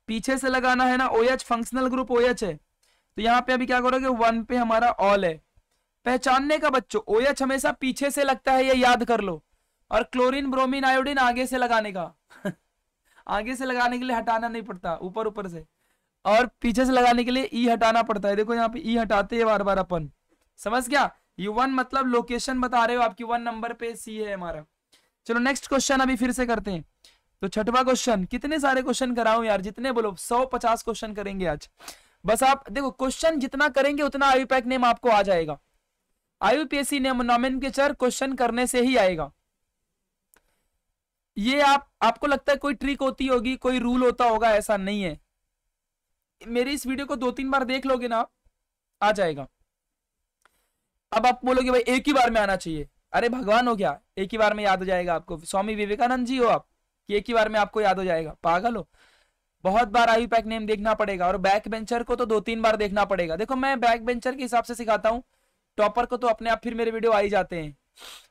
पीछे से लगाना है ना ओएच फंक्शनल ग्रुप ओएच है तो यहाँ पे अभी क्या करोगे वन पे हमारा ऑल है पहचानने का बच्चों ओएच हमेशा पीछे से लगता है ये याद कर लो और क्लोरीन ब्रोमीन आयोडीन आगे से लगाने का आगे से लगाने के लिए हटाना नहीं पड़ता ऊपर ऊपर से और पीछे से लगाने के लिए ई हटाना पड़ता है देखो यहाँ पे ई हटाते हैं बार बार अपन समझ गया यू वन मतलब लोकेशन बता रहे हो आपकी वन नंबर पे सी है हमारा चलो नेक्स्ट क्वेश्चन अभी फिर से करते हैं तो छठवा क्वेश्चन कितने सारे क्वेश्चन कराऊं यार जितने बोलो सौ पचास क्वेश्चन करेंगे आज बस आप देखो क्वेश्चन जितना करेंगे उतना आयु पैक नेम आपको आ जाएगा IUPAC name नॉमिन क्वेश्चन करने से ही आएगा ये आप आपको लगता है कोई ट्रिक होती होगी कोई रूल होता होगा ऐसा नहीं है मेरी इस वीडियो को दो तीन बार देख लोगे ना आप आ जाएगा अब आप बोलोगे भाई एक ही बार में आना चाहिए अरे भगवान हो क्या एक ही बार में याद हो जाएगा आपको स्वामी विवेकानंद जी हो आप कि एक ही बार में आपको याद हो जाएगा पागल हो बहुत बार आई पैक नेम देखना पड़ेगा और बैक बेंचर को तो दो तीन बार देखना पड़ेगा देखो मैं बैक बेंचर के हिसाब से सिखाता हूँ टॉपर को तो अपने आप फिर मेरे वीडियो आ ही जाते हैं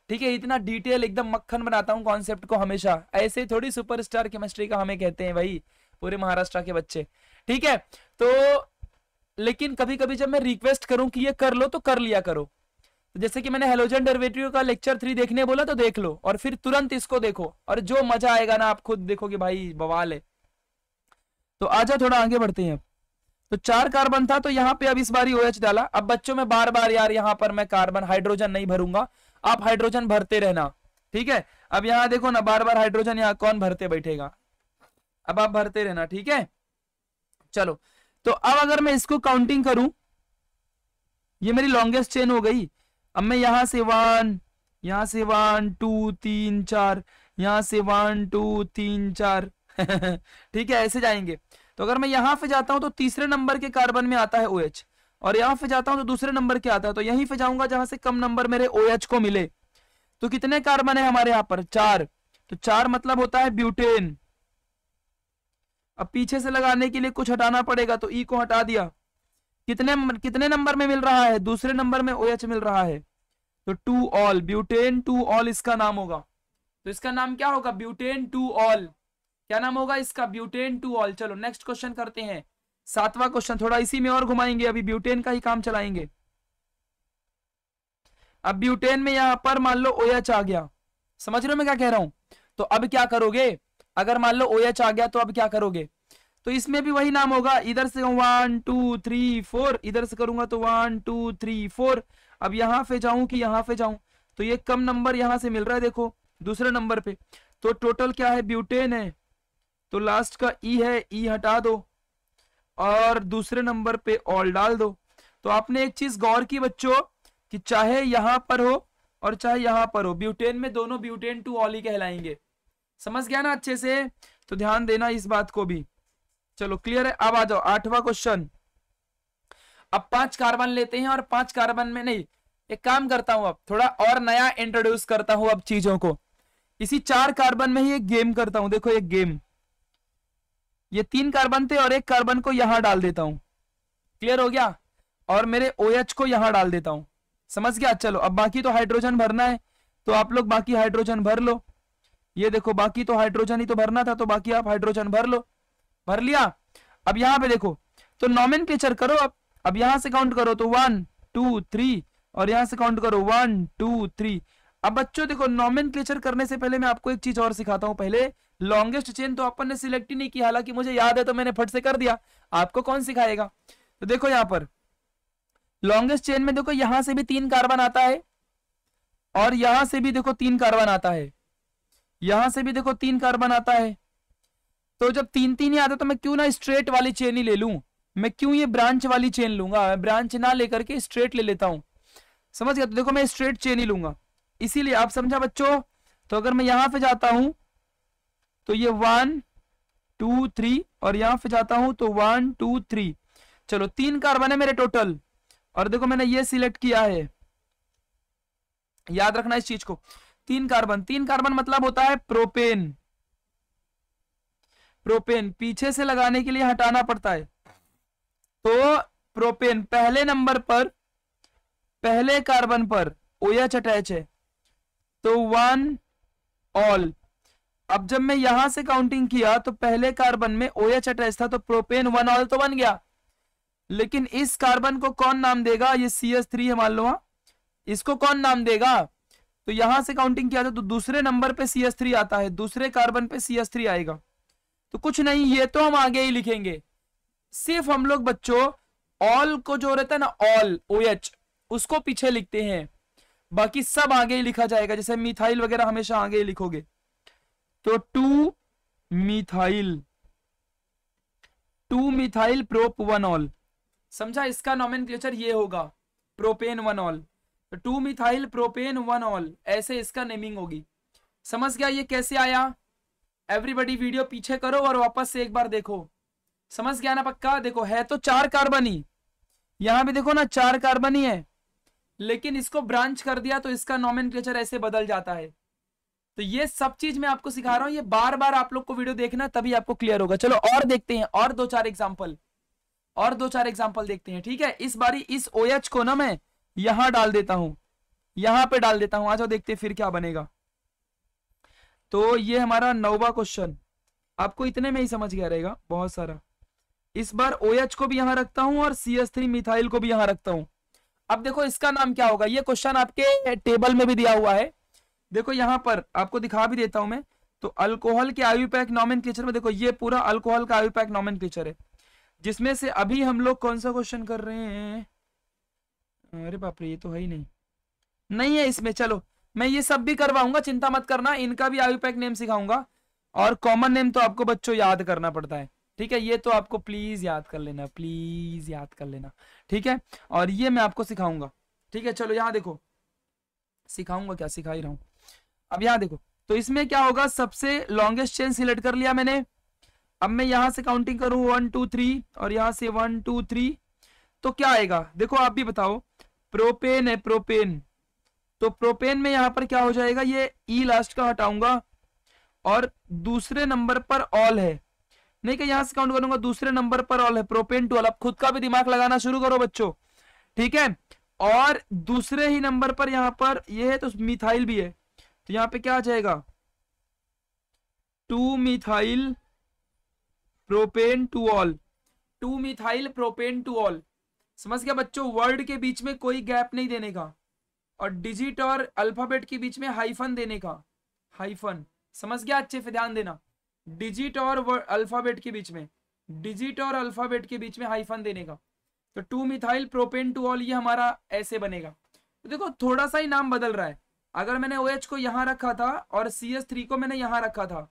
ठीक है इतना डिटेल एकदम मक्खन बनाता हूँ कॉन्सेप्ट को हमेशा ऐसे थोड़ी सुपरस्टार केमिस्ट्री का हमें कहते हैं भाई पूरे महाराष्ट्र के बच्चे ठीक है तो लेकिन कभी कभी जब मैं रिक्वेस्ट करूं कि ये कर लो तो कर लिया करो तो जैसे कि मैंने हेलोजन डेरिवेटिव का लेक्चर थ्री देखने बोला तो देख लो और फिर तुरंत इसको देखो और जो मजा आएगा ना आप खुद देखोगे भाई बवाल है तो आ जाओ थोड़ा आगे बढ़ते हैं तो चार कार्बन था तो यहाँ पे अब इस बार ही OH डाला अब बच्चों में बार बार यार यहाँ पर मैं कार्बन हाइड्रोजन नहीं भरूंगा आप हाइड्रोजन भरते रहना ठीक है अब यहां देखो ना बार बार हाइड्रोजन यहाँ कौन भरते बैठेगा अब आप भरते रहना ठीक है चलो तो अब अगर मैं इसको काउंटिंग करूं ये मेरी लॉन्गेस्ट चेन हो गई अब मैं यहां से वन यहां से वन टू तीन चार यहां से वन टू तीन चार ठीक है ऐसे जाएंगे तो अगर मैं यहां पे जाता हूं तो तीसरे नंबर के कार्बन में आता है ओ OH. और यहां पे जाता हूं तो दूसरे नंबर क्या आता है तो यहीं पे जाऊंगा जहां से कम नंबर मेरे ओ OH को मिले तो कितने कार्बन है हमारे यहाँ पर चार तो चार मतलब होता है ब्यूटेन अब पीछे से लगाने के लिए कुछ हटाना पड़ेगा तो ई e को हटा दिया कितने कितने नंबर में मिल रहा है दूसरे नंबर में ओ OH मिल रहा है तो two ol butane two ol इसका नाम होगा तो इसका नाम क्या होगा ब्यूटेन टू ऑल क्या नाम होगा इसका ब्यूटेन टू ऑल चलो नेक्स्ट क्वेश्चन करते हैं सातवां क्वेश्चन थोड़ा इसी में और घुमाएंगे अभी ब्यूटेन का ही काम चलाएंगे अब ब्यूटेन में यहां पर मान लो ओ आ गया समझ रहे हो मैं क्या कह रहा हूं तो अब क्या करोगे अगर मान लो ओ आ गया तो अब क्या करोगे तो इसमें भी वही नाम होगा इधर से वन टू थ्री फोर इधर से करूंगा तो वन टू थ्री फोर अब यहां पे जाऊं कि यहां पे जाऊं तो ये कम नंबर यहां से मिल रहा है देखो दूसरे नंबर पे तो टोटल क्या है ब्यूटेन है तो लास्ट का ई है ई हटा दो और दूसरे नंबर पे ऑल डाल दो तो आपने एक चीज गौर की बच्चों कि चाहे यहां पर हो और चाहे यहां पर हो ब्यूटेन में दोनों ब्यूटेन टू ऑल ही कहलाएंगे समझ गया ना अच्छे से तो ध्यान देना इस बात को भी चलो क्लियर है अब आ जाओ आठवां क्वेश्चन अब पांच कार्बन लेते हैं और पांच कार्बन में नहीं एक काम करता हूं अब थोड़ा और नया इंट्रोड्यूस करता हूं अब चीजों को इसी चार कार्बन में ही एक गेम करता हूं देखो एक गेम ये तीन कार्बन थे और एक कार्बन को यहां डाल देता हूं क्लियर हो गया और मेरे ओ OH को यहां डाल देता हूं समझ गया चलो अब बाकी तो हाइड्रोजन भरना है तो आप लोग बाकी हाइड्रोजन भर लो ये देखो बाकी तो हाइड्रोजन ही तो भरना था तो बाकी आप हाइड्रोजन भर लो भर लिया अब यहाँ पे देखो तो नॉमिन करो अब अब यहां से काउंट करो तो वन टू थ्री और यहां से काउंट करो वन टू थ्री अब बच्चों देखो नॉमिन करने से पहले मैं आपको एक चीज और सिखाता हूं पहले लॉन्गेस्ट चेन तो अपन ने सिलेक्ट ही नहीं किया हालांकि मुझे याद है तो मैंने फट से कर दिया आपको कौन सिखाएगा तो देखो यहाँ पर लॉन्गेस्ट चेन में देखो यहां से भी तीन कार्बन आता है और यहां से भी देखो तीन कार्बन आता है यहां से भी देखो तीन कार्बन आता है तो जब तीन तीन ही आता तो मैं क्यों ना स्ट्रेट वाली चेन ही ले लू मैं क्यों ये ब्रांच वाली चेन लूंगा मैं ब्रांच ना लेकर के स्ट्रेट ले लेता हूं समझ गया तो देखो मैं स्ट्रेट चेन ही लूंगा इसीलिए आप समझा बच्चों तो अगर मैं यहां पे जाता हूं तो ये वन टू थ्री और यहां पे जाता हूं तो वन टू थ्री चलो तीन कार्बन है मेरे टोटल और देखो मैंने ये सिलेक्ट किया है याद रखना इस चीज को तीन कार्बन तीन कार्बन मतलब होता है प्रोपेन प्रोपेन पीछे से लगाने के लिए हटाना पड़ता है तो प्रोपेन पहले नंबर पर पहले कार्बन पर ओ एच अटैच है तो वन ऑल अब जब मैं यहां से काउंटिंग किया तो पहले कार्बन में ओ एच अटैच था तो प्रोपेन वन ऑल तो बन गया लेकिन इस कार्बन को कौन नाम देगा ये सी एस थ्री है मान लो हाँ इसको कौन नाम देगा तो यहां से काउंटिंग किया था तो दूसरे नंबर पे सी एस थ्री आता है दूसरे कार्बन पे सी एस थ्री आएगा तो कुछ नहीं ये तो हम आगे ही लिखेंगे सिर्फ हम लोग बच्चों ऑल को जो रहता है ना ऑल ओ एच उसको पीछे लिखते हैं बाकी सब आगे ही लिखा जाएगा जैसे मिथाइल वगैरह हमेशा आगे ही लिखोगे तो two methyl two methyl prop one ol समझा इसका क्लेचर ये होगा प्रोपेन वन ऑल तो two methyl propane one ol ऐसे इसका नेमिंग होगी समझ गया ये कैसे आया एवरीबडी वीडियो पीछे करो और वापस से एक बार देखो समझ गया ना पक्का देखो है तो चार कार्बन ही यहां भी देखो ना चार कार्बन ही है लेकिन इसको ब्रांच कर दिया तो इसका नॉमिन ऐसे बदल जाता है तो ये सब चीज मैं आपको सिखा रहा हूं ये बार बार आप लोग को वीडियो देखना तभी आपको क्लियर होगा चलो और देखते हैं और दो चार एग्जाम्पल और दो चार एग्जाम्पल देखते हैं ठीक है इस बारी इस ओ OH को ना मैं यहां डाल देता हूं यहां पे डाल देता हूं आ जाओ देखते हैं फिर क्या बनेगा तो ये हमारा नौवा क्वेश्चन आपको इतने में ही समझ गया रहेगा बहुत सारा इस बार ओ OH को भी यहां रखता हूं और सी एस थ्री मिथाइल को भी यहां रखता हूं अब देखो इसका नाम क्या होगा ये क्वेश्चन आपके टेबल में भी दिया हुआ है देखो यहाँ पर आपको दिखा भी देता हूं मैं तो अल्कोहल के आयु पैक नॉमिन में देखो ये पूरा अल्कोहल का आयु पैक नॉमिन है जिसमें से अभी हम लोग कौन सा क्वेश्चन कर रहे हैं अरे बाप रे ये तो है ही नहीं नहीं है इसमें चलो मैं ये सब भी करवाऊंगा चिंता मत करना इनका भी आयु पैक नेम सिखाऊंगा और कॉमन नेम तो आपको बच्चों याद करना पड़ता है ठीक है ये तो आपको प्लीज याद कर लेना प्लीज याद कर लेना ठीक है और ये मैं आपको सिखाऊंगा ठीक है चलो यहाँ देखो सिखाऊंगा क्या सिखा ही रहा हूं अब यहां देखो तो इसमें क्या होगा सबसे लॉन्गेस्ट चेन सिलेक्ट कर लिया मैंने अब मैं यहां से काउंटिंग करूं वन टू थ्री और यहां से वन टू थ्री तो क्या आएगा देखो आप भी बताओ प्रोपेन है प्रोपेन तो प्रोपेन में यहां पर क्या हो जाएगा ये ई e लास्ट का हटाऊंगा और दूसरे नंबर पर ऑल है नहीं क्या यहां से काउंट करूंगा दूसरे नंबर पर ऑल है प्रोपेन टू ऑल अब खुद का भी दिमाग लगाना शुरू करो बच्चों ठीक है और दूसरे ही नंबर पर यहां पर ये यह है तो मिथाइल भी है तो यहाँ पे क्या आ जाएगा two methyl propane two ol two methyl propane two ol समझ गया बच्चों वर्ड के बीच में कोई गैप नहीं देने का और डिजिट और अल्फाबेट के बीच में हाइफन देने का हाइफन समझ गया अच्छे से ध्यान देना डिजिट और अल्फाबेट के बीच में डिजिट और अल्फाबेट के बीच में हाइफन देने का तो two methyl propane two ol ये हमारा ऐसे बनेगा तो देखो थोड़ा सा ही नाम बदल रहा है अगर मैंने ओ OH को यहाँ रखा था और सी एस थ्री को मैंने यहाँ रखा था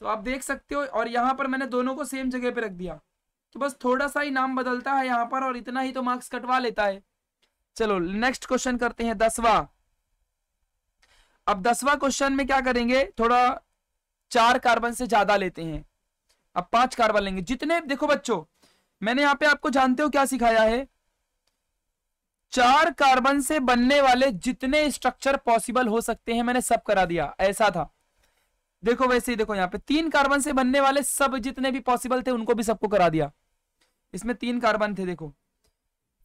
तो आप देख सकते हो और यहाँ पर मैंने दोनों को सेम जगह पे रख दिया तो बस थोड़ा सा ही नाम बदलता है यहाँ पर और इतना ही तो मार्क्स कटवा लेता है चलो नेक्स्ट क्वेश्चन करते हैं दसवा अब दसवा क्वेश्चन में क्या करेंगे थोड़ा चार कार्बन से ज्यादा लेते हैं अब पांच कार्बन लेंगे जितने देखो बच्चों मैंने यहाँ पे आपको जानते हो क्या सिखाया है चार कार्बन से बनने वाले जितने स्ट्रक्चर पॉसिबल हो सकते हैं मैंने सब करा दिया ऐसा था देखो वैसे ही देखो यहाँ पे तीन कार्बन से बनने वाले सब जितने भी पॉसिबल थे उनको भी सबको करा दिया इसमें तीन कार्बन थे देखो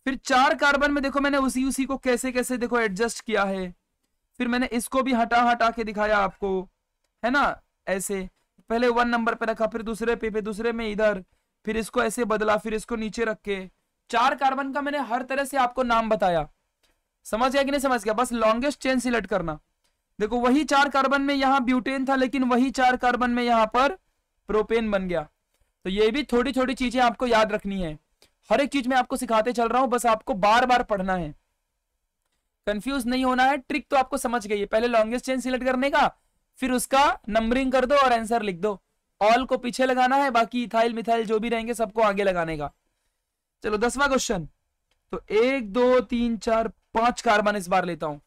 फिर चार कार्बन में देखो मैंने उसी उसी को कैसे कैसे देखो एडजस्ट किया है फिर मैंने इसको भी हटा हटा के दिखाया आपको है ना ऐसे पहले वन नंबर पे रखा फिर दूसरे पे पे दूसरे में इधर फिर इसको ऐसे बदला फिर इसको नीचे रख के चार कार्बन का मैंने हर तरह से आपको नाम बताया समझ गया कि नहीं समझ गया बस लॉन्गेस्ट चेन सिलेक्ट करना देखो वही चार कार्बन में यहां ब्यूटेन था लेकिन वही चार कार्बन में यहां पर प्रोपेन बन गया तो ये भी थोड़ी थोड़ी चीजें आपको याद रखनी है हर एक चीज में आपको सिखाते चल रहा हूं बस आपको बार बार पढ़ना है कंफ्यूज नहीं होना है ट्रिक तो आपको समझ गई है पहले लॉन्गेस्ट चेन सिलेक्ट करने का फिर उसका नंबरिंग कर दो और आंसर लिख दो ऑल को पीछे लगाना है बाकी इथाइल मिथाइल जो भी रहेंगे सबको आगे लगाने का चलो दसवा क्वेश्चन तो एक दो तीन चार पांच कार्बन इस बार लेता हूं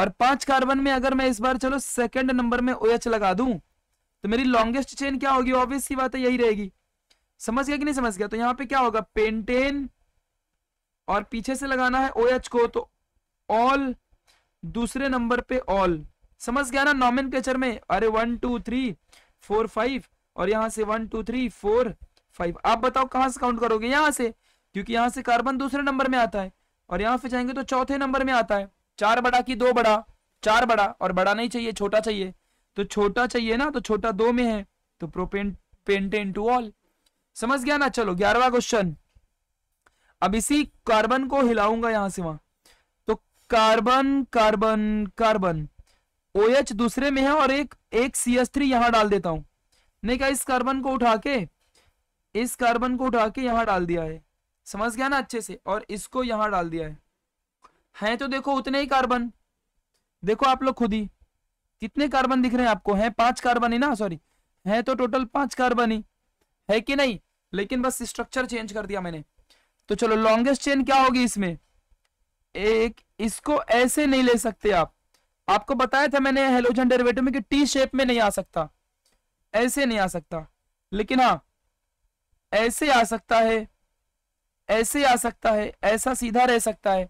और पांच कार्बन में अगर मैं इस बार चलो सेकंड नंबर में ओ OH लगा दूं तो मेरी लॉन्गेस्ट चेन क्या होगी ऑब्वियस की बात है यही रहेगी समझ गया कि नहीं समझ गया तो यहाँ पे क्या होगा पेंटेन और पीछे से लगाना है ओ OH को तो ऑल दूसरे नंबर पे ऑल समझ गया ना नॉमिन में अरे one two three four five और यहां से one two three four five आप बताओ कहां से काउंट करोगे यहां से क्योंकि यहाँ से कार्बन दूसरे नंबर में आता है और यहां से जाएंगे तो चौथे नंबर में आता है चार बड़ा की दो बड़ा चार बड़ा और बड़ा नहीं चाहिए छोटा चाहिए तो छोटा चाहिए ना तो छोटा दो में है तो प्रोपेन पेंटेन टू ऑल समझ गया ना चलो ग्यारहवा क्वेश्चन अब इसी कार्बन को हिलाऊंगा यहां से वहां तो carbon carbon carbon O OH दूसरे में है और एक एक सी एस थ्री यहां डाल देता हूं नहीं क्या इस कार्बन को उठा के इस कार्बन को उठा के यहां डाल दिया है समझ गया ना अच्छे से और इसको यहां डाल दिया है हैं तो देखो उतने ही कार्बन देखो आप लोग खुद ही कितने कार्बन दिख रहे हैं आपको हैं पांच कार्बन ही ना सॉरी है तो टोटल पांच कार्बन ही है कि नहीं लेकिन बस स्ट्रक्चर चेंज कर दिया मैंने तो चलो लॉन्गेस्ट चेन क्या होगी इसमें एक इसको ऐसे नहीं ले सकते आप आपको बताया था मैंने हेलोजन डेरिवेटिव में कि टी शेप में नहीं आ सकता ऐसे नहीं आ सकता लेकिन हाँ ऐसे आ सकता है ऐसे आ सकता है ऐसा सीधा रह सकता है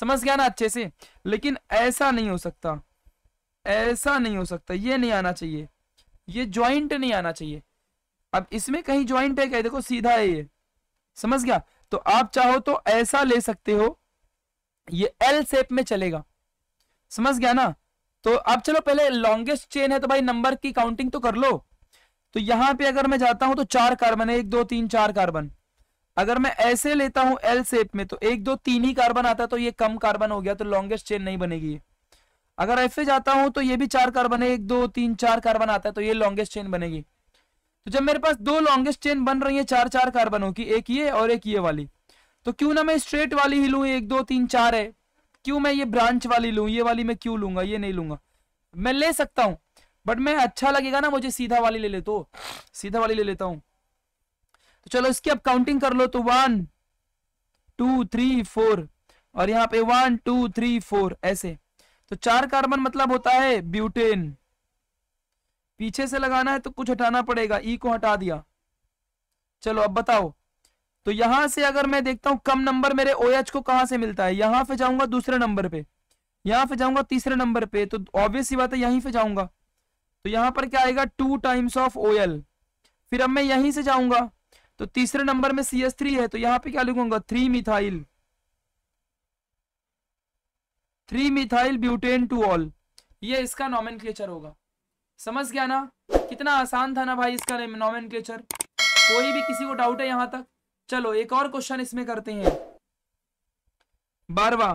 समझ गया ना अच्छे से लेकिन ऐसा नहीं हो सकता ऐसा नहीं हो सकता ये नहीं आना चाहिए ये ज्वाइंट नहीं आना चाहिए अब इसमें कहीं ज्वाइंट है क्या देखो सीधा है ये समझ गया तो आप चाहो तो ऐसा ले सकते हो ये एल सेप में चलेगा समझ गया ना तो अब चलो पहले लॉन्गेस्ट चेन है तो भाई नंबर की काउंटिंग तो कर लो तो यहां पे अगर मैं जाता हूं तो चार कार्बन है एक दो तीन चार कार्बन अगर मैं ऐसे लेता हूं एल सेप में तो एक दो तीन ही कार्बन आता है तो ये कम कार्बन हो गया तो लॉन्गेस्ट चेन नहीं बनेगी अगर एफ ए जाता हूं तो ये भी चार कार्बन है एक दो तीन चार कार्बन आता है तो ये लॉन्गेस्ट चेन बनेगी तो जब मेरे पास दो लॉन्गेस्ट चेन बन रही है चार चार कार्बनों की एक ये और एक ये वाली तो क्यों ना मैं स्ट्रेट वाली ही लू एक दो तीन चार है क्यों मैं ये ब्रांच वाली लू ये वाली मैं क्यों लूंगा ये नहीं लूंगा मैं ले सकता हूँ बट मैं अच्छा लगेगा ना मुझे सीधा वाली ले ले तो सीधा वाली ले लेता हूँ तो चलो इसकी आप काउंटिंग कर लो तो वन टू थ्री फोर और यहाँ पे वन टू थ्री फोर ऐसे तो चार कार्बन मतलब होता है ब्यूटेन पीछे से लगाना है तो कुछ हटाना पड़ेगा ई e को हटा दिया चलो अब बताओ तो यहां से अगर मैं देखता हूं कम नंबर मेरे ओ OH को कहां से मिलता है यहां पे जाऊंगा दूसरे नंबर पे यहां पे जाऊंगा तीसरे नंबर पे तो ऑब्वियस बात है यहीं पे जाऊंगा तो यहां पर क्या आएगा टू टाइम्स ऑफ ओ फिर अब मैं यहीं से जाऊंगा तो तीसरे नंबर में सी एस थ्री है तो यहां पे क्या लिखूंगा three methyl three methyl butane two ol ये इसका नॉमिन होगा समझ गया ना कितना आसान था ना भाई इसका नॉमिन कोई भी किसी को डाउट है यहां तक चलो एक और क्वेश्चन इसमें करते हैं बारवा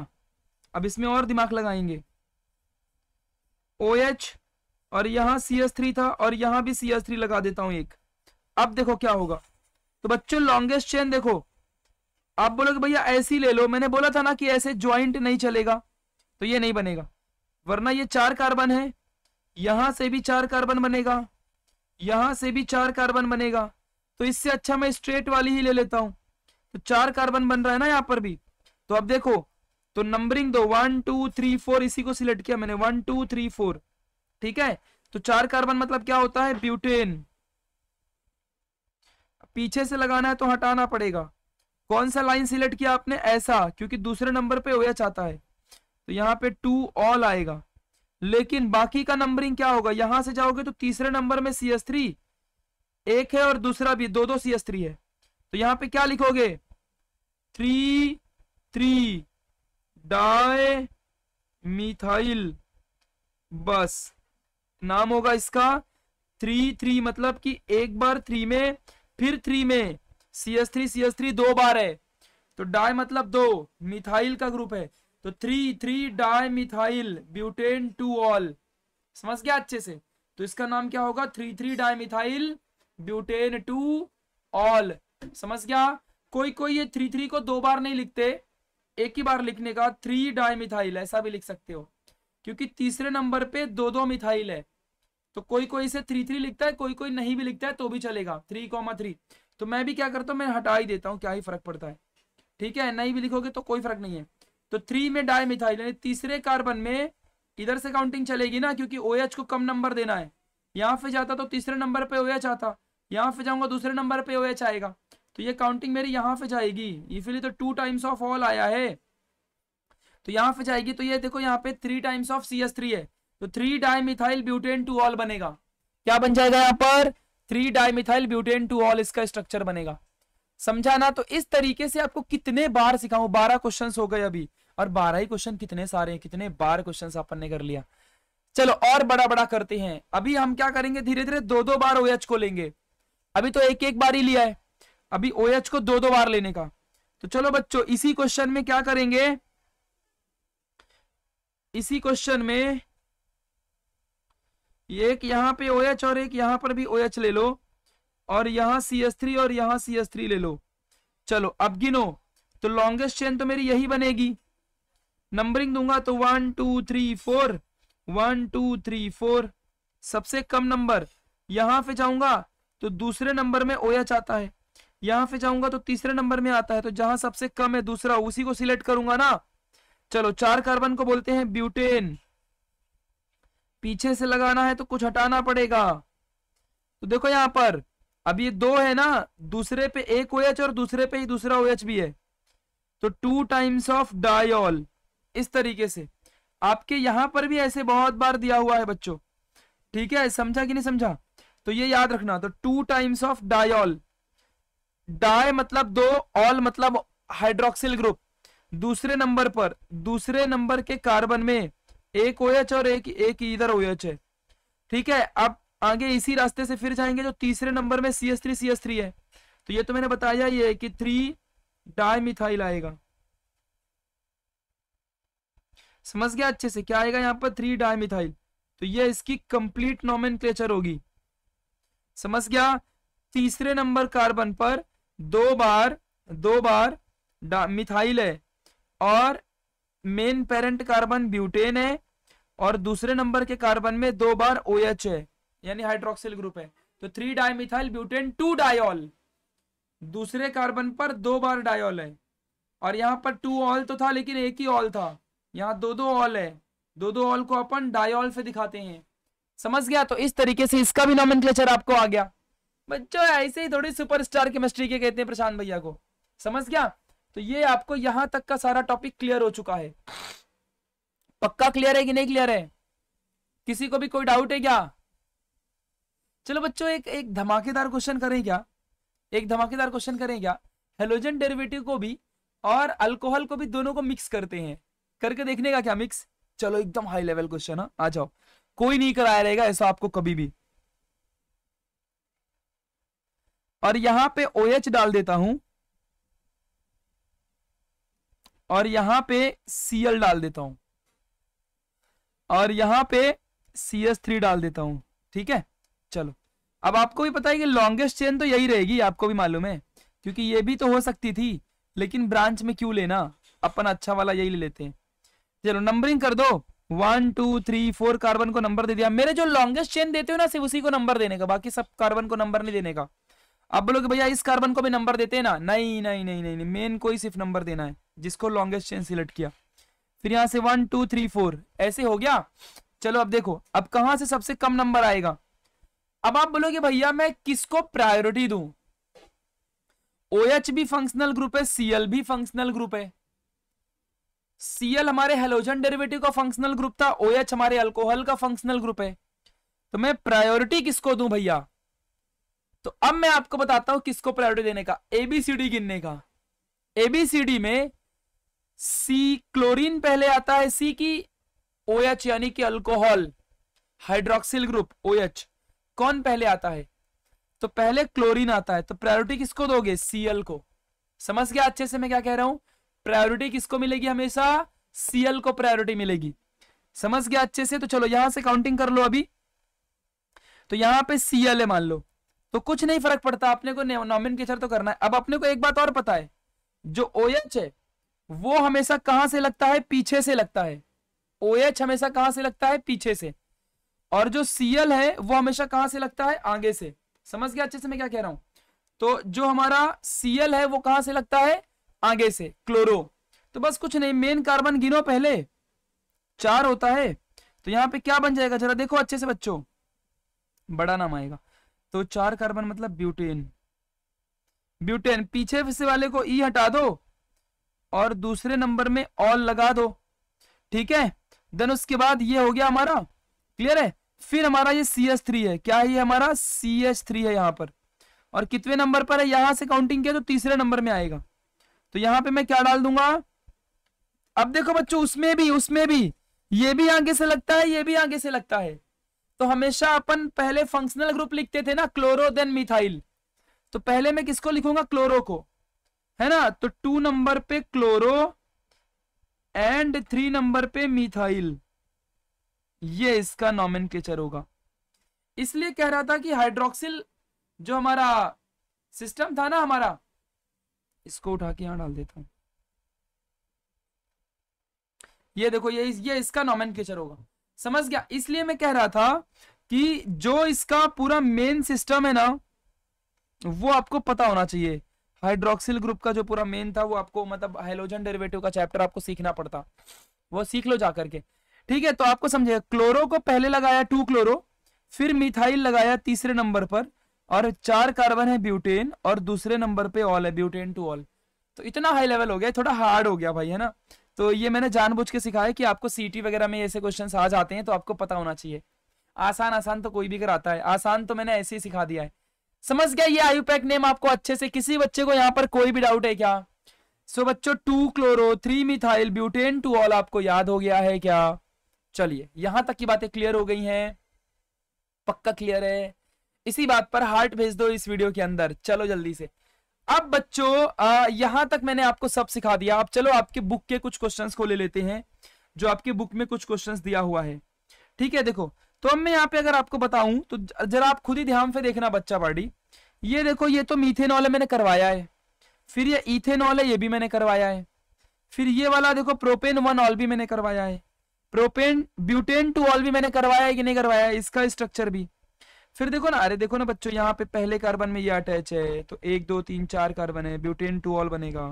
अब इसमें और दिमाग लगाएंगे ओ एच और यहां सी एस थ्री था और यहां भी सी थ्री लगा देता हूं एक अब देखो क्या होगा तो बच्चों लॉन्गेस्ट चेन देखो आप बोलोगे भैया ऐसी ले लो मैंने बोला था ना कि ऐसे ज्वाइंट नहीं चलेगा तो ये नहीं बनेगा वरना ये चार कार्बन है यहां से भी चार कार्बन बनेगा यहां से भी चार कार्बन बनेगा तो इससे अच्छा मैं स्ट्रेट वाली ही ले लेता हूं तो चार कार्बन बन रहा है ना यहाँ पर भी तो अब देखो तो नंबरिंग दो वन टू थ्री फोर इसी को सिलेक्ट किया मैंने वन टू थ्री फोर ठीक है तो चार कार्बन मतलब क्या होता है ब्यूटेन पीछे से लगाना है तो हटाना पड़ेगा कौन सा लाइन सिलेक्ट किया आपने ऐसा क्योंकि दूसरे नंबर पे होया चाहता है तो यहाँ पे टू ऑल आएगा लेकिन बाकी का नंबरिंग क्या होगा यहां से जाओगे तो तीसरे नंबर में सी एस थ्री एक है और दूसरा भी दो दो सी एस थ्री है तो यहाँ पे क्या लिखोगे थ्री थ्री डाय मिथाइल बस नाम होगा इसका थ्री थ्री मतलब कि एक बार थ्री में फिर थ्री में C S three C S three दो बार है तो डाई मतलब दो मिथाइल का ग्रुप है तो three three di methyl butane two ol समझ गया अच्छे से तो इसका नाम क्या होगा three three di methyl butane two ol समझ गया कोई कोई ये थ्री थ्री को दो बार नहीं लिखते एक ही बार लिखने का थ्री डाई मिथाइल ऐसा भी लिख सकते हो क्योंकि तीसरे नंबर पे दो दो मिथाइल है तो कोई कोई इसे थ्री थ्री लिखता है कोई कोई नहीं भी लिखता है तो भी चलेगा थ्री कॉमा थ्री तो मैं भी क्या करता हूँ मैं हटा ही देता हूँ क्या ही फर्क पड़ता है ठीक है नहीं भी लिखोगे तो कोई फर्क नहीं है तो थ्री में डाई मिथाइल यानी तीसरे कार्बन में इधर से काउंटिंग चलेगी ना क्योंकि ओ OH को कम नंबर देना है यहाँ पे जाता तो तीसरे नंबर पे ओ OH आता यहाँ पे जाऊंगा दूसरे नंबर पे ओ OH आएगा तो ये काउंटिंग मेरी यहाँ पे जाएगी इसीलिए तो टू टाइम्स ऑफ ऑल आया है तो यहाँ पे जाएगी तो ये देखो यहाँ पे three times of C S three है तो three dimethyl butane two ol बनेगा क्या बन जाएगा यहां पर three dimethyl butane two ol इसका स्ट्रक्चर बनेगा समझा ना तो इस तरीके से आपको कितने बार सिखाऊं बारह क्वेश्चन हो गए अभी और बारह ही क्वेश्चन कितने सारे हैं कितने बार क्वेश्चन अपन ने कर लिया चलो और बड़ा बड़ा करते हैं अभी हम क्या करेंगे धीरे धीरे दो दो बार ओएच को लेंगे अभी तो एक एक बार ही लिया है अभी ओएच को दो दो बार लेने का तो चलो बच्चों इसी क्वेश्चन में क्या करेंगे इसी क्वेश्चन में एक यहाँ पे ओ OH और एक यहाँ पर भी ओ OH ले लो और यहाँ सी एस थ्री और यहाँ सी एस थ्री ले लो चलो अब गिनो तो लॉन्गेस्ट चेन तो मेरी यही बनेगी नंबरिंग दूंगा तो one two three four one two three four सबसे कम नंबर यहाँ पे जाऊंगा तो दूसरे नंबर में OH आता है यहाँ पे जाऊंगा तो तीसरे नंबर में आता है तो जहां सबसे कम है दूसरा उसी को सिलेक्ट करूंगा ना चलो चार कार्बन को बोलते हैं ब्यूटेन पीछे से लगाना है तो कुछ हटाना पड़ेगा तो देखो यहाँ पर अब ये दो है ना दूसरे पे एक ओ OH और दूसरे पे ही दूसरा ओ OH भी है तो टू टाइम्स ऑफ डायल इस तरीके से आपके यहां पर भी ऐसे बहुत बार दिया हुआ है बच्चों ठीक है समझा कि नहीं समझा तो ये याद रखना तो two times of diol di मतलब दो ऑल मतलब हाइड्रोक्सिल ग्रुप दूसरे नंबर पर दूसरे नंबर के कार्बन में एक ओ एच और एक एक इधर ओ है ठीक है अब आगे इसी रास्ते से फिर जाएंगे जो तीसरे नंबर में C S three C S three है तो ये तो मैंने बताया ये कि थ्री डाई मिथाइल आएगा समझ गया अच्छे से क्या आएगा यहां पर थ्री डाई मिथाइल तो ये इसकी कंप्लीट नॉमेन होगी समझ गया तीसरे नंबर कार्बन पर दो बार दो बार मिथाइल है और मेन पेरेंट कार्बन ब्यूटेन है और दूसरे नंबर के कार्बन में दो बार ओ OH है यानी हाइड्रोक्सिल ग्रुप है तो three dimethyl butane two diol दूसरे कार्बन पर दो बार डायल है और यहाँ पर टू ऑल तो था लेकिन एक ही ऑल था यहाँ दो दो ऑल है दो दो ऑल को अपन डायल से दिखाते हैं समझ गया तो इस तरीके से इसका भी नॉमन आपको आ गया बच्चों ऐसे ही थोड़ी सुपरस्टार केमिस्ट्री के कहते हैं प्रशांत भैया को समझ गया तो ये आपको यहां तक का सारा टॉपिक क्लियर हो चुका है पक्का क्लियर है कि नहीं क्लियर है किसी को भी कोई डाउट है क्या चलो बच्चों एक एक धमाकेदार क्वेश्चन करें क्या एक धमाकेदार क्वेश्चन करें क्या हेलोजन डेरिवेटिव को भी और अल्कोहल को भी दोनों को मिक्स करते हैं करके देखने का क्या मिक्स चलो एकदम हाई लेवल क्वेश्चन है आ जाओ कोई नहीं कराया रहेगा ऐसा आपको कभी भी और यहां पे ओ OH डाल देता हूं और यहां पे Cl डाल देता हूं और यहां पे Cs3 डाल देता हूं ठीक है चलो अब आपको भी पता है कि लॉन्गेस्ट चेन तो यही रहेगी आपको भी मालूम है क्योंकि ये भी तो हो सकती थी लेकिन ब्रांच में क्यों लेना अपन अच्छा वाला यही ले लेते हैं चलो नंबरिंग कर दो one two three four carbon को नंबर दे दिया मेरे जो लॉन्गेस्ट चेन देते हो ना सिर्फ उसी को नंबर देने का बाकी सब कार्बन को नंबर नहीं देने का आप बोलोगे भैया इस कार्बन को भी नंबर देते हैं ना नहीं नहीं नहीं नहीं, नहीं मेन को ही सिर्फ नंबर देना है जिसको लॉन्गेस्ट चेन सिलेक्ट किया फिर यहां से वन टू थ्री फोर ऐसे हो गया चलो अब देखो अब कहां से सबसे कम नंबर आएगा अब आप बोलोगे भैया मैं किसको प्रायोरिटी दू ओ एच भी फंक्शनल ग्रुप है सीएल भी फंक्शनल ग्रुप है सीएल हमारे हेलोजन डेरिवेटिव का फंक्शनल ग्रुप था ओ एच हमारे अल्कोहल का फंक्शनल ग्रुप है तो मैं प्रायोरिटी किसको दू भैया तो अब मैं आपको बताता हूं किसको प्रायोरिटी देने का एबीसीडी गिनने का एबीसीडी में सी क्लोरीन पहले आता है सी की ओ एच यानी कि alcohol hydroxyl group O H कौन पहले आता है तो पहले क्लोरीन आता है तो प्रायोरिटी किसको दोगे सीएल को समझ गया अच्छे से मैं क्या कह रहा हूं प्रायोरिटी किसको मिलेगी हमेशा सीएल को प्रायोरिटी मिलेगी समझ गया अच्छे से तो चलो यहां से काउंटिंग कर लो अभी तो यहां पे सीएल है मान लो तो कुछ नहीं फर्क पड़ता अपने को नॉमिन तो करना है अब अपने को एक बात और पता है जो ओ OH है वो हमेशा कहां से लगता है पीछे से लगता है ओ OH हमेशा कहां से लगता है पीछे से और जो सीएल है वो हमेशा कहां से लगता है आगे से समझ गया अच्छे से मैं क्या कह रहा हूं तो जो हमारा सीएल है वो कहां से लगता है आगे से क्लोरो तो बस कुछ नहीं मेन कार्बन गिनो पहले चार होता है तो यहाँ पे क्या बन जाएगा जरा देखो अच्छे से बच्चों बड़ा नाम आएगा तो चार कार्बन मतलब ब्यूटेन ब्यूटेन पीछे से वाले को ई e हटा दो और दूसरे नंबर में ऑल लगा दो ठीक है देन उसके बाद ये हो गया हमारा क्लियर है फिर हमारा ये सी एस थ्री है क्या है हमारा सी एस थ्री है यहाँ पर और कितने नंबर पर है यहां से काउंटिंग किया तो तीसरे नंबर में आएगा तो यहाँ पे मैं क्या डाल दूंगा अब देखो बच्चों उसमें भी उसमें भी ये भी आगे से लगता है ये भी आगे से लगता है तो हमेशा अपन पहले फंक्शनल ग्रुप लिखते थे ना क्लोरो देन मिथाइल तो पहले मैं किसको लिखूंगा क्लोरो को है ना तो टू नंबर पे क्लोरो एंड थ्री नंबर पे मिथाइल ये इसका नॉमिन होगा इसलिए कह रहा था कि हाइड्रोक्सिल जो हमारा सिस्टम था ना हमारा इसको उठा के यहां डाल देता हूं ये देखो ये ये इसका नॉमिन होगा समझ गया इसलिए मैं कह रहा था कि जो इसका पूरा मेन सिस्टम है ना वो आपको पता होना चाहिए हाइड्रोक्सिल ग्रुप का जो पूरा मेन था वो आपको मतलब हाइलोजन डेरिवेटिव का चैप्टर आपको सीखना पड़ता वो सीख लो जाकर के ठीक है तो आपको समझे क्लोरो को पहले लगाया टू क्लोरो फिर मिथाइल लगाया तीसरे नंबर पर और चार कार्बन है ब्यूटेन और दूसरे नंबर पे ऑल है ब्यूटेन टू ऑल तो इतना हाई लेवल हो गया थोड़ा हार्ड हो गया भाई है ना तो ये मैंने जानबूझ के सिखाया कि आपको सीटी वगैरह में ऐसे क्वेश्चन आ जाते हैं तो आपको पता होना चाहिए आसान आसान तो कोई भी कराता है आसान तो मैंने ऐसे ही सिखा दिया है समझ गया ये आयुपैक नेम आपको अच्छे से किसी बच्चे को यहाँ पर कोई भी डाउट है क्या सो so, बच्चों two chloro three methyl butane two ol आपको याद हो गया है क्या चलिए यहां तक की बातें क्लियर हो गई हैं पक्का क्लियर है इसी बात पर हार्ट भेज दो इस वीडियो के अंदर चलो जल्दी से अब बच्चों यहां तक मैंने आपको सब सिखा दिया अब चलो आपके बुक के कुछ क्वेश्चंस को ले लेते हैं जो आपके बुक में कुछ क्वेश्चंस दिया हुआ है ठीक है देखो तो अब मैं यहाँ पे अगर आपको बताऊं तो जरा आप खुद ही ध्यान से देखना बच्चा पार्टी ये देखो ये तो मीथेनॉल है मैंने करवाया है फिर ये इथेनॉल है ये भी मैंने करवाया है फिर ये वाला देखो प्रोपेन वन ऑल भी मैंने करवाया है प्रोपेन ब्यूटेन टू ऑल भी मैंने करवाया है कि नहीं करवाया है इसका स्ट्रक्चर भी फिर देखो ना अरे देखो ना बच्चों यहाँ पे पहले कार्बन में ये अटैच है तो एक दो तीन चार कार्बन है ब्यूटेन टू ऑल बनेगा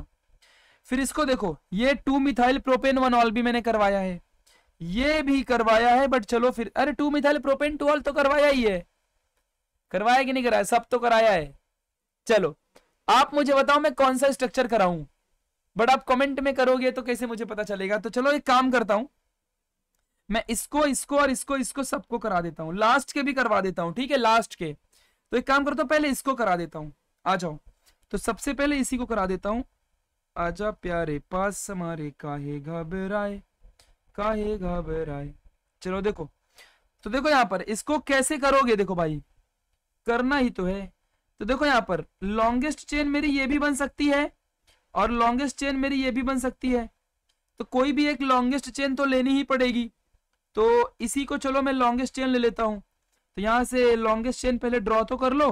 फिर इसको देखो ये two methyl propane one ol भी मैंने करवाया है ये भी करवाया है बट चलो फिर अरे टू मिथाइल प्रोपेन टूअल तो करवाया ही है करवाया कि नहीं कराया सब तो कराया है चलो आप मुझे बताओ मैं कौन सा स्ट्रक्चर कराऊं बट आप कमेंट में करोगे तो कैसे मुझे पता चलेगा तो चलो एक काम करता हूं मैं इसको इसको और इसको इसको सबको करा देता हूं लास्ट के भी करवा देता हूं ठीक है लास्ट के तो एक काम करता तो हूं पहले इसको करा देता हूं आ जाओ तो सबसे पहले इसी को करा देता हूं आजा प्यारे पास हमारे काहे घबराए काहे घबराए चलो देखो तो देखो यहाँ पर इसको कैसे करोगे देखो भाई करना ही तो है तो देखो यहाँ पर लॉन्गेस्ट चेन मेरी ये भी बन सकती है और लॉन्गेस्ट चेन मेरी ये भी बन सकती है तो कोई भी एक लॉन्गेस्ट चेन तो लेनी ही पड़ेगी तो इसी को चलो मैं लॉन्गेस्ट चेन ले लेता हूं तो यहां से लॉन्गेस्ट चेन पहले ड्रॉ तो कर लो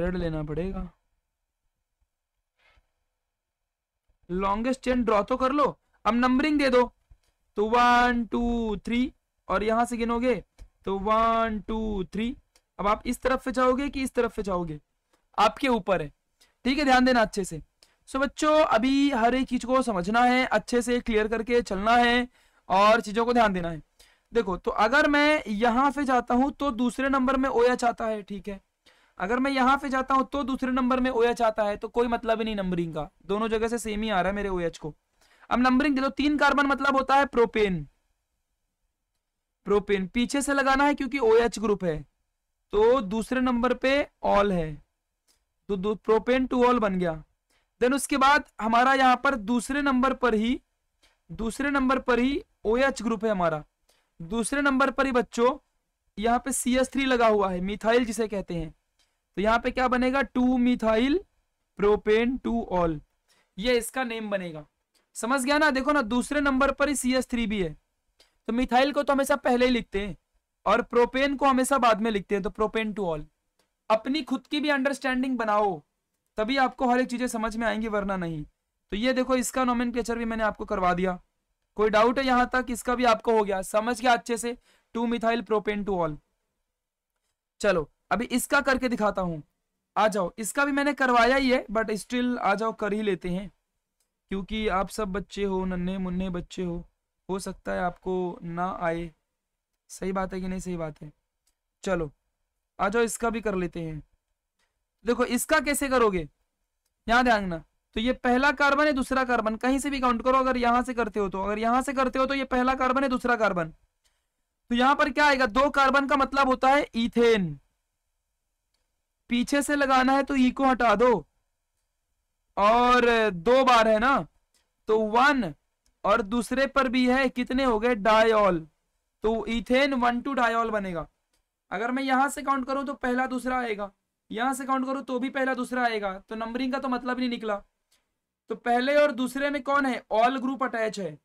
रेड लेना पड़ेगा लॉन्गेस्ट चेन ड्रॉ तो कर लो अब नंबरिंग दे दो तो वन टू थ्री और यहां से गिनोगे तो वन टू थ्री अब आप इस तरफ से जाओगे कि इस तरफ से जाओगे आपके ऊपर है ठीक है ध्यान देना अच्छे से सो बच्चों अभी हर एक चीज को समझना है अच्छे से क्लियर करके चलना है और चीजों को ध्यान देना है देखो तो अगर मैं यहां पे जाता हूं तो दूसरे नंबर में ओया चाहता आता है ठीक है अगर मैं यहां पे जाता हूँ तो दूसरे नंबर में ओया चाहता आता है तो कोई मतलब ही नहीं नंबरिंग का दोनों जगह से सेम ही आ रहा है मेरे ओएच को अब नंबरिंग दे दो तीन कार्बन मतलब होता है प्रोपेन प्रोपेन पीछे से लगाना है क्योंकि ओ OH ग्रुप है तो दूसरे नंबर पे ऑल है तो प्रोपेन टू ऑल बन गया देन उसके बाद हमारा यहाँ पर दूसरे नंबर पर ही दूसरे नंबर पर ही ओ OH ग्रुप है हमारा दूसरे नंबर पर ही बच्चों यहाँ पे सी एस थ्री लगा हुआ है मिथाइल जिसे कहते हैं तो यहाँ पे क्या बनेगा two methyl propane two ol ये इसका नेम बनेगा समझ गया ना देखो ना दूसरे नंबर पर ही सी एस थ्री भी है तो मिथाइल को तो हमेशा पहले ही लिखते हैं और प्रोपेन को हमेशा बाद में लिखते हैं तो प्रोपेन टू ऑल अपनी खुद की भी अंडरस्टैंडिंग बनाओ तभी आपको हर एक चीजें समझ में आएंगी वरना नहीं तो ये देखो इसका नोमेन भी मैंने आपको करवा दिया कोई डाउट है यहाँ तक इसका भी आपको हो गया समझ गया अच्छे से two methyl propane two ol चलो अभी इसका करके दिखाता हूं आ जाओ इसका भी मैंने करवाया ही है बट स्टिल आ जाओ कर ही लेते हैं क्योंकि आप सब बच्चे हो नन्हे मुन्ने बच्चे हो हो सकता है आपको ना आए सही बात है कि नहीं सही बात है चलो आ जाओ इसका भी कर लेते हैं देखो इसका कैसे करोगे यहाँ ध्यान ना तो ये पहला कार्बन है दूसरा कार्बन कहीं से भी काउंट करो अगर यहां से करते हो तो अगर यहां से करते हो तो ये पहला कार्बन है दूसरा कार्बन तो यहां पर क्या आएगा दो कार्बन का मतलब होता है इथेन पीछे से लगाना है तो ई को हटा दो और दो बार है ना तो वन और दूसरे पर भी है कितने हो गए डायऑल तो इथेन वन टू डायऑल बनेगा अगर मैं यहां से काउंट करूं तो पहला दूसरा आएगा यहां से काउंट करूं तो भी पहला दूसरा आएगा तो नंबरिंग का तो मतलब नहीं निकला तो पहले और दूसरे में कौन है ऑल ग्रुप अटैच है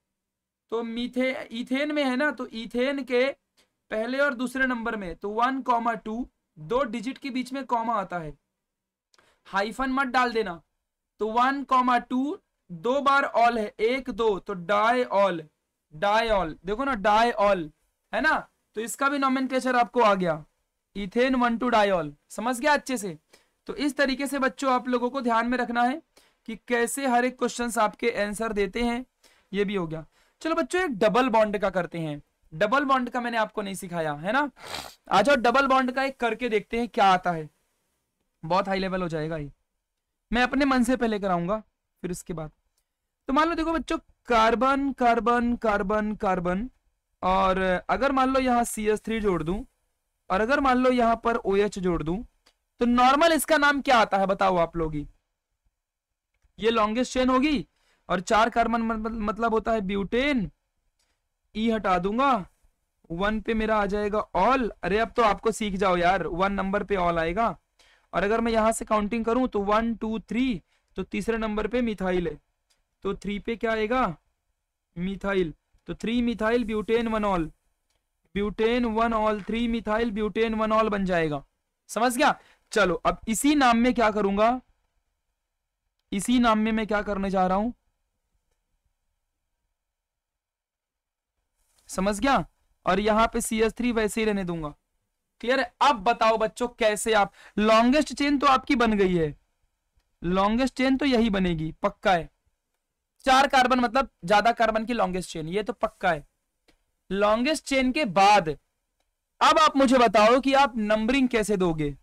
तो मीथे इथेन में है ना तो इथेन के पहले और दूसरे नंबर में तो वन कॉमा टू दो डिजिट के बीच में कॉमा आता है हाइफन मत डाल देना तो वन कॉमा टू दो बार ऑल है एक दो तो डाय ऑल डाय ऑल देखो ना डाय ऑल है ना तो इसका भी नॉमिन आपको आ गया इथेन वन टू डायऑल समझ गया अच्छे से तो इस तरीके से बच्चों आप लोगों को ध्यान में रखना है कि कैसे हर एक क्वेश्चन आपके आंसर देते हैं ये भी हो गया चलो बच्चों एक डबल बॉन्ड का करते हैं डबल बॉन्ड का मैंने आपको नहीं सिखाया है ना आ जाओ डबल बॉन्ड का एक करके देखते हैं क्या आता है बहुत हाई लेवल हो जाएगा ये मैं अपने मन से पहले कराऊंगा फिर उसके बाद तो मान लो देखो बच्चों कार्बन कार्बन कार्बन कार्बन और अगर मान लो यहाँ सी एस थ्री जोड़ दू और अगर मान लो यहाँ पर ओ OH एच जोड़ दू तो नॉर्मल इसका नाम क्या आता है बताओ आप लोग ये लॉन्गेस्ट चेन होगी और चार कार्बन मतलब होता है ब्यूटेन ई e हटा दूंगा वन पे मेरा आ जाएगा ऑल अरे अब तो आपको सीख जाओ यार वन नंबर पे ऑल आएगा और अगर मैं यहाँ से काउंटिंग करूँ तो वन टू थ्री तो तीसरे नंबर पे मिथाइल है तो थ्री पे क्या आएगा मिथाइल तो three methyl butane one ol butane one ol three methyl butane one ol बन जाएगा समझ गया चलो अब इसी नाम में क्या करूंगा इसी नाम में मैं क्या करने जा रहा हूं समझ गया और यहां पे सी एस थ्री वैसे ही रहने दूंगा क्लियर है अब बताओ बच्चों कैसे आप लॉन्गेस्ट चेन तो आपकी बन गई है लॉन्गेस्ट चेन तो यही बनेगी पक्का है चार कार्बन मतलब ज्यादा कार्बन की लॉन्गेस्ट चेन ये तो पक्का है लॉन्गेस्ट चेन के बाद अब आप मुझे बताओ कि आप नंबरिंग कैसे दोगे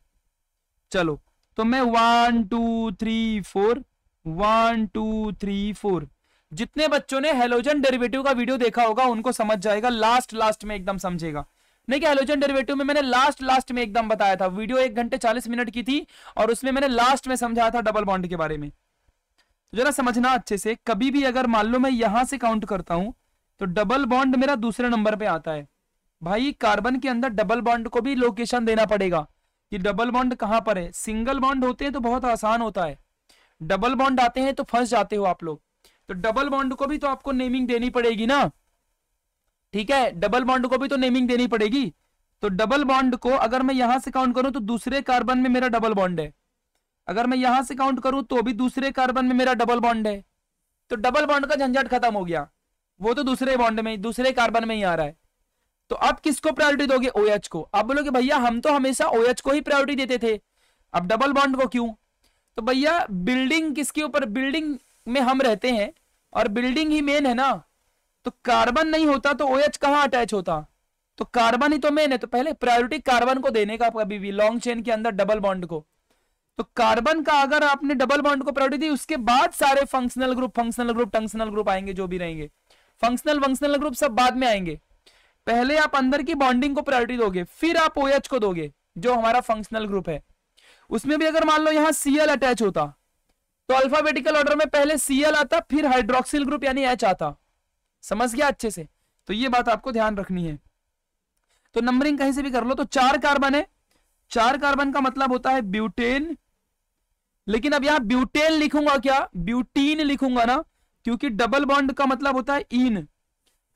चलो तो मैं one two three four one two three four जितने बच्चों ने हेलोजन डेरिवेटिव का वीडियो देखा होगा उनको समझ जाएगा लास्ट लास्ट में एकदम समझेगा देखिए एलोजन डेरिवेटिव में मैंने लास्ट लास्ट में एकदम बताया था वीडियो एक घंटे चालीस मिनट की थी और उसमें मैंने लास्ट में समझाया था डबल बॉन्ड के बारे में तो जरा समझना अच्छे से कभी भी अगर मान लो मैं यहां से काउंट करता हूं तो डबल बॉन्ड मेरा दूसरे नंबर पे आता है भाई कार्बन के अंदर डबल बॉन्ड को भी लोकेशन देना पड़ेगा कि डबल बॉन्ड कहां पर है सिंगल बॉन्ड होते हैं तो बहुत आसान होता है डबल बॉन्ड आते हैं तो फंस जाते हो आप लोग तो डबल बॉन्ड को भी तो आपको नेमिंग देनी पड़ेगी ना ठीक है डबल बॉन्ड को भी तो नेमिंग देनी पड़ेगी तो डबल बॉन्ड को अगर मैं यहां से काउंट करूं तो दूसरे कार्बन में मेरा डबल बॉन्ड है अगर मैं यहां से काउंट करूं तो भी दूसरे कार्बन में मेरा डबल बॉन्ड है तो डबल बॉन्ड का झंझट खत्म हो गया वो तो दूसरे बॉन्ड में दूसरे कार्बन में ही आ रहा है तो अब किसको प्रायोरिटी दोगे OH को अब बोलोगे भैया हम तो हमेशा OH को ही प्रायोरिटी देते थे अब डबल बॉन्ड को क्यों तो भैया बिल्डिंग किसके ऊपर बिल्डिंग में हम रहते हैं और बिल्डिंग ही मेन है ना तो कार्बन नहीं होता तो ओएच कहां अटैच होता तो कार्बन ही तो मेन है तो पहले प्रायोरिटी कार्बन को देने का आपका भी लॉन्ग चेन के अंदर डबल बॉन्ड को तो कार्बन का अगर आपने डबल बॉन्ड को प्रायोरिटी दी उसके बाद सारे functional group functional group functional group आएंगे जो भी रहेंगे फंक्शनल फंक्शनल ग्रुप सब बाद में आएंगे पहले आप अंदर की बॉन्डिंग को प्रायोरिटी दोगे फिर आप ओएच को दोगे जो हमारा फंक्शनल ग्रुप है उसमें भी अगर मान लो यहां सीएल अटैच होता तो अल्फाबेटिकल ऑर्डर में पहले सीएल आता फिर हाइड्रोक्सिल ग्रुप यानी एच आता समझ गया अच्छे से तो ये बात आपको ध्यान रखनी है तो नंबरिंग कहीं से भी कर लो तो चार कार्बन है चार कार्बन का मतलब होता है ब्यूटेन लेकिन अब यहां ब्यूटेन लिखूंगा क्या ब्यूटीन लिखूंगा ना क्योंकि डबल बॉन्ड का मतलब होता है इन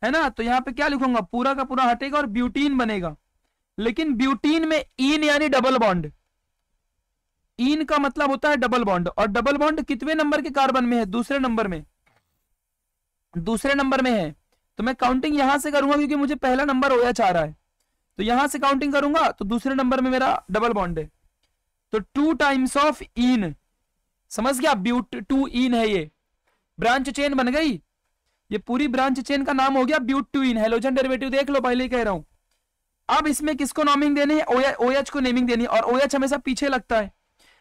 है ना तो यहां पे क्या लिखूंगा पूरा का पूरा हटेगा और ब्यूटीन बनेगा लेकिन ब्यूटीन में इन यानी डबल बॉन्ड इन का मतलब होता है डबल बॉन्ड और डबल बॉन्ड कितने नंबर के कार्बन में है दूसरे नंबर में दूसरे नंबर में है तो मैं काउंटिंग यहां से करूंगा क्योंकि मुझे पहला नंबर होया चाह रहा है तो यहां से काउंटिंग करूंगा तो दूसरे नंबर में मेरा डबल बॉन्ड है तो टू टाइम्स ऑफ इन समझ गया ब्यूट टू इन है ये ब्रांच चेन बन गई ये पूरी ब्रांच चेन का नाम हो गया but two ene halogen derivative देख लो पहले कह रहा हूं अब इसमें किसको नॉमिंग देनी है ओ OH को नेमिंग देनी और ओ OH हमेशा पीछे लगता है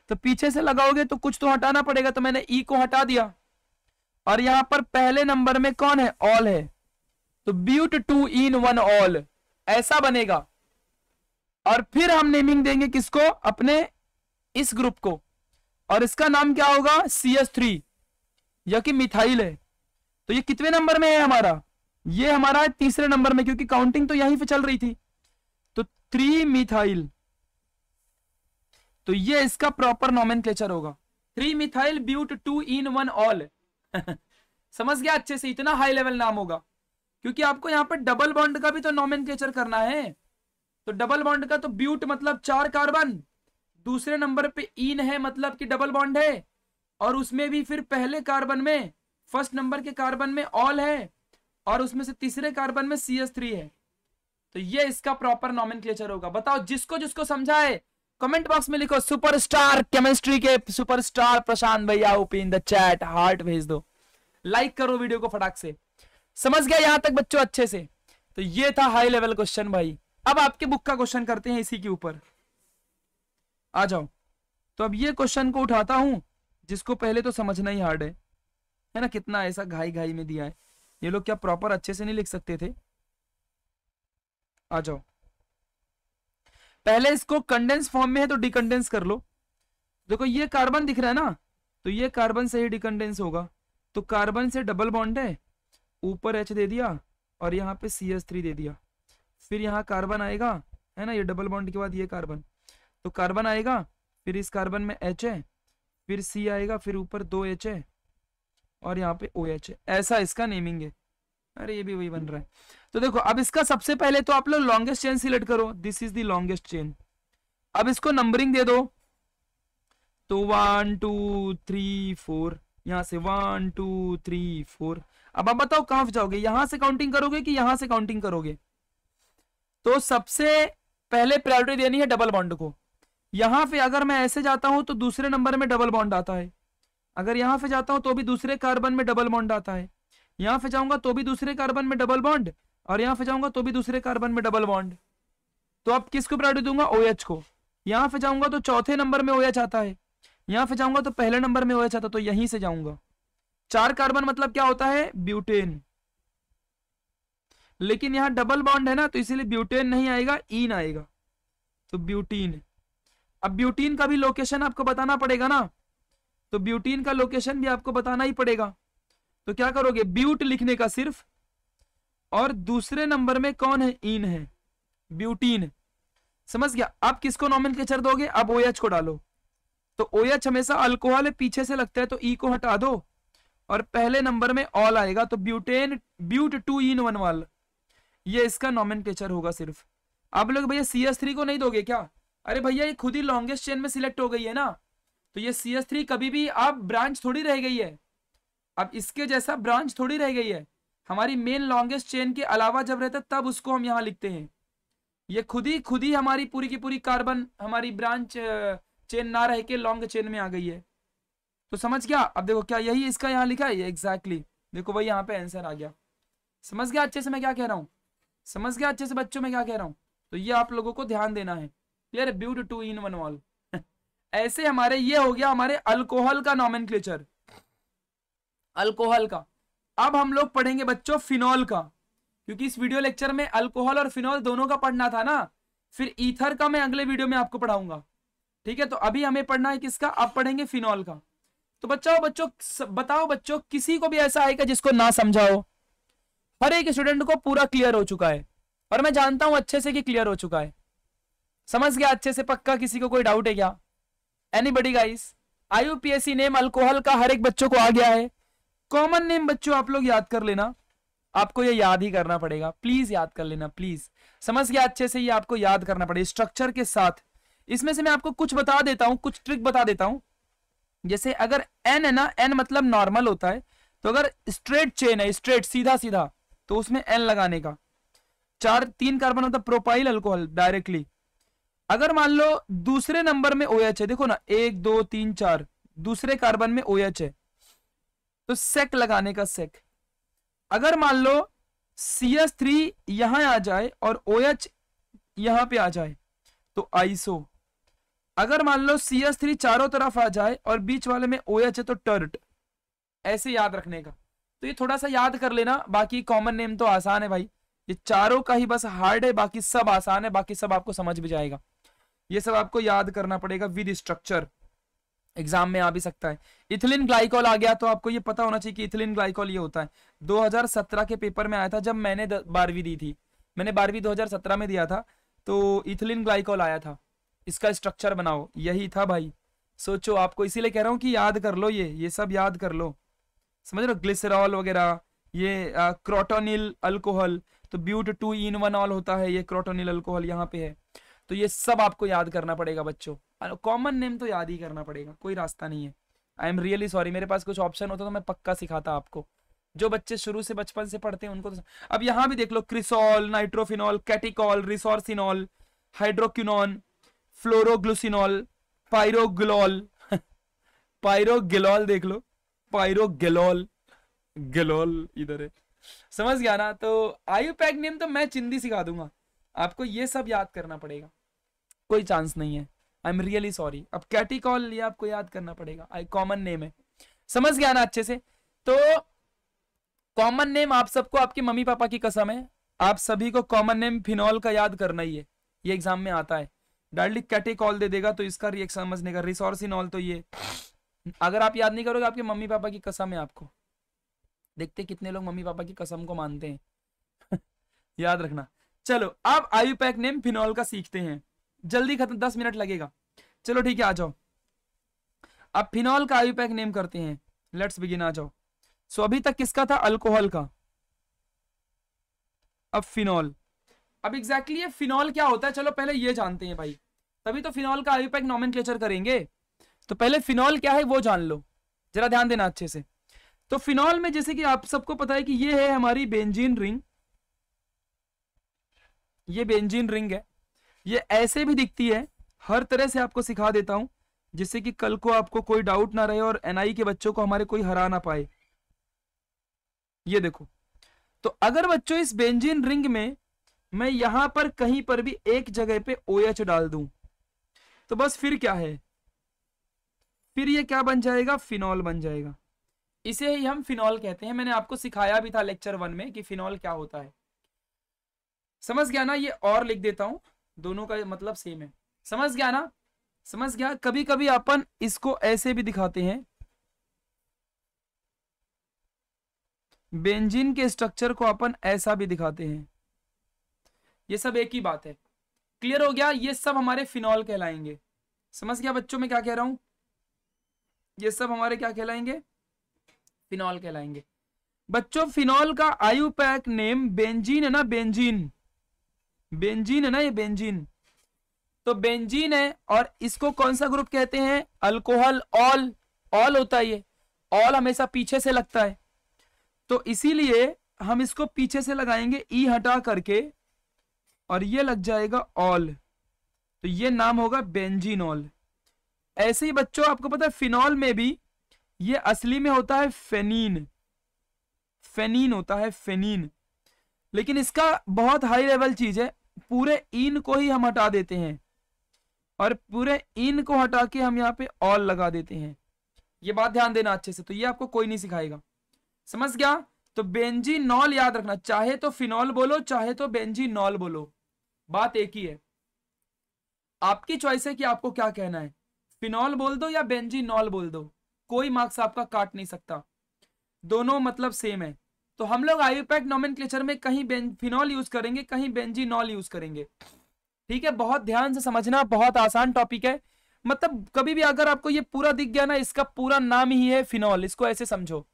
तो पीछे से लगाओगे तो कुछ तो हटाना पड़ेगा तो मैंने ई e को हटा दिया और यहां पर पहले नंबर में कौन है ऑल है तो but two ene one ol ऐसा बनेगा और फिर हम नेमिंग देंगे किसको अपने इस ग्रुप को और इसका नाम क्या होगा सी एस थ्री कि मिथाइल है तो ये कितने नंबर में है हमारा ये हमारा है तीसरे नंबर में क्योंकि काउंटिंग तो यहीं पे चल रही थी तो थ्री मिथाइल तो ये इसका प्रॉपर नॉमेन होगा three methyl but two ene one ol समझ गया अच्छे से इतना हाई लेवल नाम होगा क्योंकि आपको यहाँ पर डबल बॉन्ड का भी तो नॉमिन करना है तो डबल बॉन्ड का तो ब्यूट मतलब चार कार्बन दूसरे नंबर पे इन है मतलब कि डबल बॉन्ड है और उसमें भी फिर पहले कार्बन में फर्स्ट नंबर के कार्बन में ऑल है और उसमें से तीसरे कार्बन में सी है तो ये इसका प्रॉपर नॉमिन होगा बताओ जिसको जिसको समझाए कमेंट बॉक्स में लिखो सुपरस्टार केमिस्ट्री के सुपरस्टार प्रशांत भैया OP in the chat heart भेज दो लाइक करो वीडियो को फटाक से समझ गया यहां तक बच्चों अच्छे से तो ये था हाई लेवल क्वेश्चन भाई अब आपके बुक का क्वेश्चन करते हैं इसी के ऊपर आ जाओ तो अब ये क्वेश्चन को उठाता हूं जिसको पहले तो समझना ही हार्ड है है ना कितना ऐसा घाई घाई में दिया है ये लोग क्या प्रॉपर अच्छे से नहीं लिख सकते थे आ जाओ पहले इसको कंडेंस फॉर्म में है तो डिकंडेंस कर लो देखो ये कार्बन दिख रहा है ना तो ये कार्बन से ही डिकंडेंस होगा तो कार्बन से डबल बॉन्ड है ऊपर एच दे दिया और यहाँ पे सी एस थ्री दे दिया फिर यहाँ कार्बन आएगा है ना ये डबल बॉन्ड के बाद ये कार्बन तो कार्बन आएगा फिर इस कार्बन में एच है फिर सी आएगा फिर ऊपर दो एच है और यहाँ पे ओ एच है ऐसा इसका नेमिंग है अरे ये भी वही बन रहा है तो देखो अब इसका सबसे पहले तो आप लोग लॉन्गेस्ट चेन सिलेक्ट करो this is the longest chain अब इसको नंबरिंग दे दो तो वन टू थ्री फोर यहां से वन टू थ्री फोर अब आप बताओ कहां जाओगे यहां से काउंटिंग करोगे कि यहां से काउंटिंग करोगे तो सबसे पहले प्रायोरिटी देनी है डबल बॉन्ड को यहां पे अगर मैं ऐसे जाता हूं तो दूसरे नंबर में डबल बॉन्ड आता है अगर यहां पे जाता हूं तो भी दूसरे कार्बन में डबल बॉन्ड आता है यहां पे जाऊंगा तो भी दूसरे कार्बन में डबल बॉन्ड और यहां पे जाऊंगा तो भी दूसरे कार्बन में डबल बॉन्ड तो अब किसको प्रायोरिटी दूंगा ओ OH को यहां पे जाऊंगा तो चौथे नंबर में ओ OH आता है यहां पे जाऊंगा तो पहले नंबर में ओएच OH आता तो यहीं से जाऊंगा चार कार्बन मतलब क्या होता है ब्यूटेन लेकिन यहाँ डबल बॉन्ड है ना तो इसीलिए ब्यूटेन नहीं आएगा ईन e आएगा तो ब्यूटीन अब ब्यूटीन का भी लोकेशन आपको बताना पड़ेगा ना तो ब्यूटीन का लोकेशन भी आपको बताना ही पड़ेगा तो क्या करोगे ब्यूट लिखने का सिर्फ और दूसरे नंबर में कौन है इन है ब्यूटीन समझ गया आप किसको नॉमिन के दोगे अब ओ को डालो तो ओ हमेशा अल्कोहल पीछे से लगता है तो ई e को हटा दो और पहले नंबर में ऑल आएगा तो butane but two ene one ol ये इसका नॉमिन होगा सिर्फ आप लोग भैया सी एस थ्री को नहीं दोगे क्या अरे भैया ये खुद ही लॉन्गेस्ट चेन में सिलेक्ट हो गई है ना तो ये सी एस थ्री कभी भी आप ब्रांच थोड़ी रह गई है अब इसके जैसा ब्रांच थोड़ी रह गई है हमारी मेन लॉन्गेस्ट चेन के अलावा जब रहता तब उसको हम यहाँ लिखते हैं ये खुद ही खुद ही हमारी पूरी की पूरी कार्बन हमारी ब्रांच चेन ना रह के लॉन्ग चेन में आ गई है तो समझ गया अब देखो क्या यही इसका यहाँ लिखा है एग्जैक्टली exactly. देखो भाई यहाँ पे आंसर आ गया समझ गया अच्छे से मैं क्या कह रहा हूँ समझ गया अच्छे से बच्चों में क्या कह रहा हूँ तो ये आप लोगों को ध्यान देना है clear but two ene one ol ऐसे हमारे ये हो गया हमारे अल्कोहल का नॉमेन अल्कोहल का अब हम लोग पढ़ेंगे बच्चों फिनॉल का क्योंकि इस वीडियो लेक्चर में अल्कोहल और फिनॉल दोनों का पढ़ना था ना फिर ईथर का मैं अगले वीडियो में आपको पढ़ाऊंगा ठीक है तो अभी हमें पढ़ना है किसका अब पढ़ेंगे फिनॉल का तो बच्चा बच्चों बताओ बच्चों किसी को भी ऐसा आएगा जिसको ना समझाओ हर एक स्टूडेंट को पूरा क्लियर हो चुका है और मैं जानता हूं अच्छे से कि क्लियर हो चुका है समझ गया अच्छे से पक्का किसी को कोई डाउट है क्या anybody guys IUPAC name alcohol का हर एक बच्चों को आ गया है कॉमन नेम बच्चों आप लोग याद कर लेना आपको ये याद ही करना पड़ेगा प्लीज याद कर लेना प्लीज समझ गया अच्छे से ये आपको याद करना पड़ेगा स्ट्रक्चर के साथ इसमें से मैं आपको कुछ बता देता हूँ कुछ ट्रिक बता देता हूँ जैसे अगर एन है ना एन मतलब नॉर्मल होता है तो अगर स्ट्रेट चेन है स्ट्रेट सीधा सीधा तो उसमें एन लगाने का चार तीन कार्बन होता प्रोपाइल अल्कोहल डायरेक्टली अगर मान लो दूसरे नंबर में ओ OH है देखो ना एक दो तीन चार दूसरे कार्बन में ओ OH है तो सेक लगाने का सेक अगर मान लो सी एस थ्री यहां आ जाए और ओ OH यहां पे आ जाए तो आईसो अगर मान लो सी एस थ्री चारों तरफ आ जाए और बीच वाले में ओ OH है तो टर्ट ऐसे याद रखने का तो ये थोड़ा सा याद कर लेना बाकी कॉमन नेम तो आसान है भाई ये चारों का ही बस हार्ड है बाकी सब आसान है बाकी सब आपको समझ भी जाएगा ये सब आपको याद करना पड़ेगा विद स्ट्रक्चर एग्जाम में आ भी सकता है इथिलीन ग्लाइकॉल आ गया तो आपको ये पता होना चाहिए कि इथिलीन ग्लाइकॉल ये होता है 2017 के पेपर में आया था जब मैंने बारहवीं दी थी मैंने बारहवीं 2017 में दिया था तो इथिलीन ग्लाइकॉल आया था इसका स्ट्रक्चर बनाओ यही था भाई सोचो आपको इसीलिए कह रहा हूँ कि याद कर लो ये ये सब याद कर लो समझ लो ग्लिसरॉल वगैरह ये क्रोटोनिल अल्कोहल तो but two ene one ol होता है ये क्रोटोनिल अल्कोहल यहाँ पे है तो ये सब आपको याद करना पड़ेगा बच्चों कॉमन नेम तो याद ही करना पड़ेगा कोई रास्ता नहीं है आई एम रियली सॉरी मेरे पास कुछ ऑप्शन होता तो, तो मैं पक्का सिखाता आपको जो बच्चे शुरू से बचपन से पढ़ते हैं उनको तो अब यहाँ भी देख लो cresol nitrophenol catechol resorcinol hydroquinone phloroglucinol pyrogallol pyrogallol देख लो पायरोगिलोल गिलोल इधर है समझ गया ना तो आयु पैक नेम तो मैं चिंदी सिखा दूंगा आपको ये सब याद करना पड़ेगा कोई चांस नहीं है आई एम रियली सॉरी अब कैटिकॉल ये आपको याद करना पड़ेगा आई कॉमन नेम है समझ गया ना अच्छे से तो कॉमन नेम आप सबको आपके मम्मी पापा की कसम है आप सभी को कॉमन नेम फिनॉल का याद करना ही है ये एग्जाम में आता है डायरेक्टली कैटिकॉल दे देगा तो इसका रिएक्शन समझने का रिसोर्सिनॉल तो ये अगर आप याद नहीं करोगे आपके मम्मी पापा की कसम है आपको देखते कितने लोग मम्मी पापा की कसम को मानते हैं याद रखना चलो अब पैक नेम फिनॉल का सीखते हैं जल्दी खत्म दस मिनट लगेगा चलो ठीक है आ जाओ अब फिनॉल का पैक नेम करते हैं लेट्स बिगिन आ जाओ सो अभी तक किसका था अल्कोहल का अब फिनॉल अब एग्जैक्टली exactly फिनॉल क्या होता है चलो पहले ये जानते हैं भाई तभी तो फिनॉल का आयुपैक नॉमिन करेंगे तो पहले फिनॉल क्या है वो जान लो जरा ध्यान देना अच्छे से तो फिनॉल में जैसे कि आप सबको पता है कि ये है हमारी बेंजीन रिंग ये बेंजीन रिंग है ये ऐसे भी दिखती है हर तरह से आपको सिखा देता हूं जिससे कि कल को आपको कोई डाउट ना रहे और एनआई के बच्चों को हमारे कोई हरा ना पाए ये देखो तो अगर बच्चों इस बेंजीन रिंग में मैं यहां पर कहीं पर भी एक जगह पे ओ OH डाल दूं तो बस फिर क्या है फिर ये क्या बन जाएगा फिनॉल बन जाएगा इसे ही हम फिनॉल कहते हैं मैंने आपको सिखाया भी था लेक्चर वन में कि फिनॉल क्या होता है समझ गया ना ये और लिख देता हूं दोनों का मतलब सेम है समझ गया ना समझ गया कभी कभी अपन इसको ऐसे भी दिखाते हैं बेंजीन के स्ट्रक्चर को अपन ऐसा भी दिखाते हैं ये सब एक ही बात है क्लियर हो गया ये सब हमारे फिनॉल कहलाएंगे समझ गया बच्चों में क्या कह रहा हूं ये सब हमारे क्या कहलाएंगे फिनॉल कहलाएंगे बच्चों फिनॉल का आयु पैक नेम बेंजीन है ना बेंजीन बेंजीन है ना ये बेंजीन तो बेंजीन है और इसको कौन सा ग्रुप कहते हैं अल्कोहल ऑल ऑल होता है ये ऑल हमेशा पीछे से लगता है तो इसीलिए हम इसको पीछे से लगाएंगे ई e हटा करके और ये लग जाएगा ऑल तो ये नाम होगा ऑल ऐसे ही बच्चों आपको पता है फिनॉल में भी ये असली में होता है फेनीन फेनीन होता है फेनीन लेकिन इसका बहुत हाई लेवल चीज है पूरे इन को ही हम हटा देते हैं और पूरे इन को हटा के हम यहाँ पे ऑल लगा देते हैं ये बात ध्यान देना अच्छे से तो ये आपको कोई नहीं सिखाएगा समझ गया तो नॉल याद रखना चाहे तो फिनॉल बोलो चाहे तो बेंजी नॉल बोलो बात एक ही है आपकी चॉइस है कि आपको क्या कहना है फिनॉल बोल दो या बेंजी नॉल बोल दो कोई मार्क्स आपका काट नहीं सकता दोनों मतलब सेम है तो हम लोग आयुपैक क्लेचर में कहीं फिनॉल यूज करेंगे कहीं बेंजीनॉल यूज करेंगे ठीक है बहुत ध्यान से समझना बहुत आसान टॉपिक है मतलब कभी भी अगर आपको ये पूरा दिख गया ना इसका पूरा नाम ही है फिनॉल इसको ऐसे समझो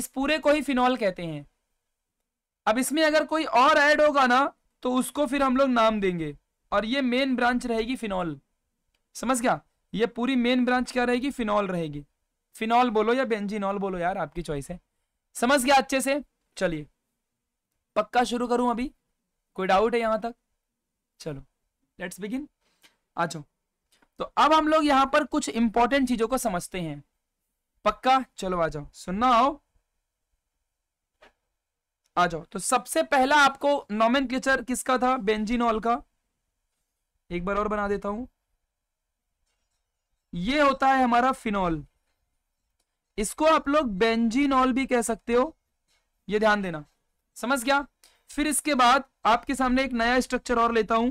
इस पूरे को ही फिनॉल कहते हैं अब इसमें अगर कोई और ऐड होगा ना तो उसको फिर हम लोग नाम देंगे और ये मेन ब्रांच रहेगी फिनॉल समझ गया ये पूरी मेन ब्रांच क्या रहेगी फिनॉल रहेगी फिनॉल बोलो या बेंजीनॉल बोलो यार आपकी चॉइस है समझ गया अच्छे से चलिए पक्का शुरू करूं अभी कोई डाउट है यहां तक चलो लेट्स बिगिन आचो तो अब हम लोग यहां पर कुछ इंपॉर्टेंट चीजों को समझते हैं पक्का चलो आ जाओ सुनना हो आ जाओ तो सबसे पहला आपको नॉमन किसका था बेंजिनॉल का एक बार और बना देता हूं ये होता है हमारा फिनॉल इसको आप लोग बेंजीनॉल भी कह सकते हो ये ध्यान देना समझ गया फिर इसके बाद आपके सामने एक नया स्ट्रक्चर और लेता हूं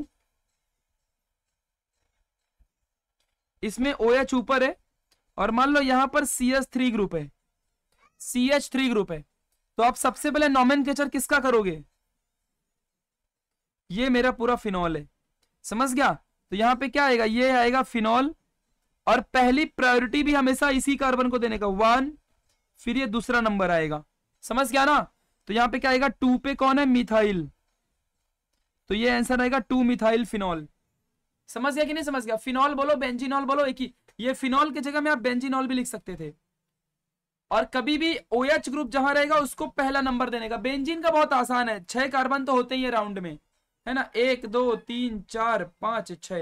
इसमें ओ एच ऊपर है और मान लो यहां पर सी एच थ्री ग्रुप है सी एच थ्री ग्रुप है तो आप सबसे पहले नॉमन किसका करोगे ये मेरा पूरा फिनॉल है समझ गया तो यहां पे क्या आएगा ये आएगा फिनॉल और पहली प्रायोरिटी भी हमेशा इसी कार्बन को देने का वन फिर ये दूसरा नंबर आएगा समझ गया ना तो यहाँ पे क्या आएगा टू पे कौन है मिथाइल तो ये आंसर आएगा टू मिथाइल फिनॉल समझ गया कि नहीं समझ गया फिनॉल बोलो बेंजिनॉल बोलो एक ही ये फिनॉल की जगह में आप बेंजिनॉल भी लिख सकते थे और कभी भी ओ OH ग्रुप जहां रहेगा उसको पहला नंबर देने का बेंजिन का बहुत आसान है छह कार्बन तो होते ही है राउंड में है ना एक दो तीन चार पांच छ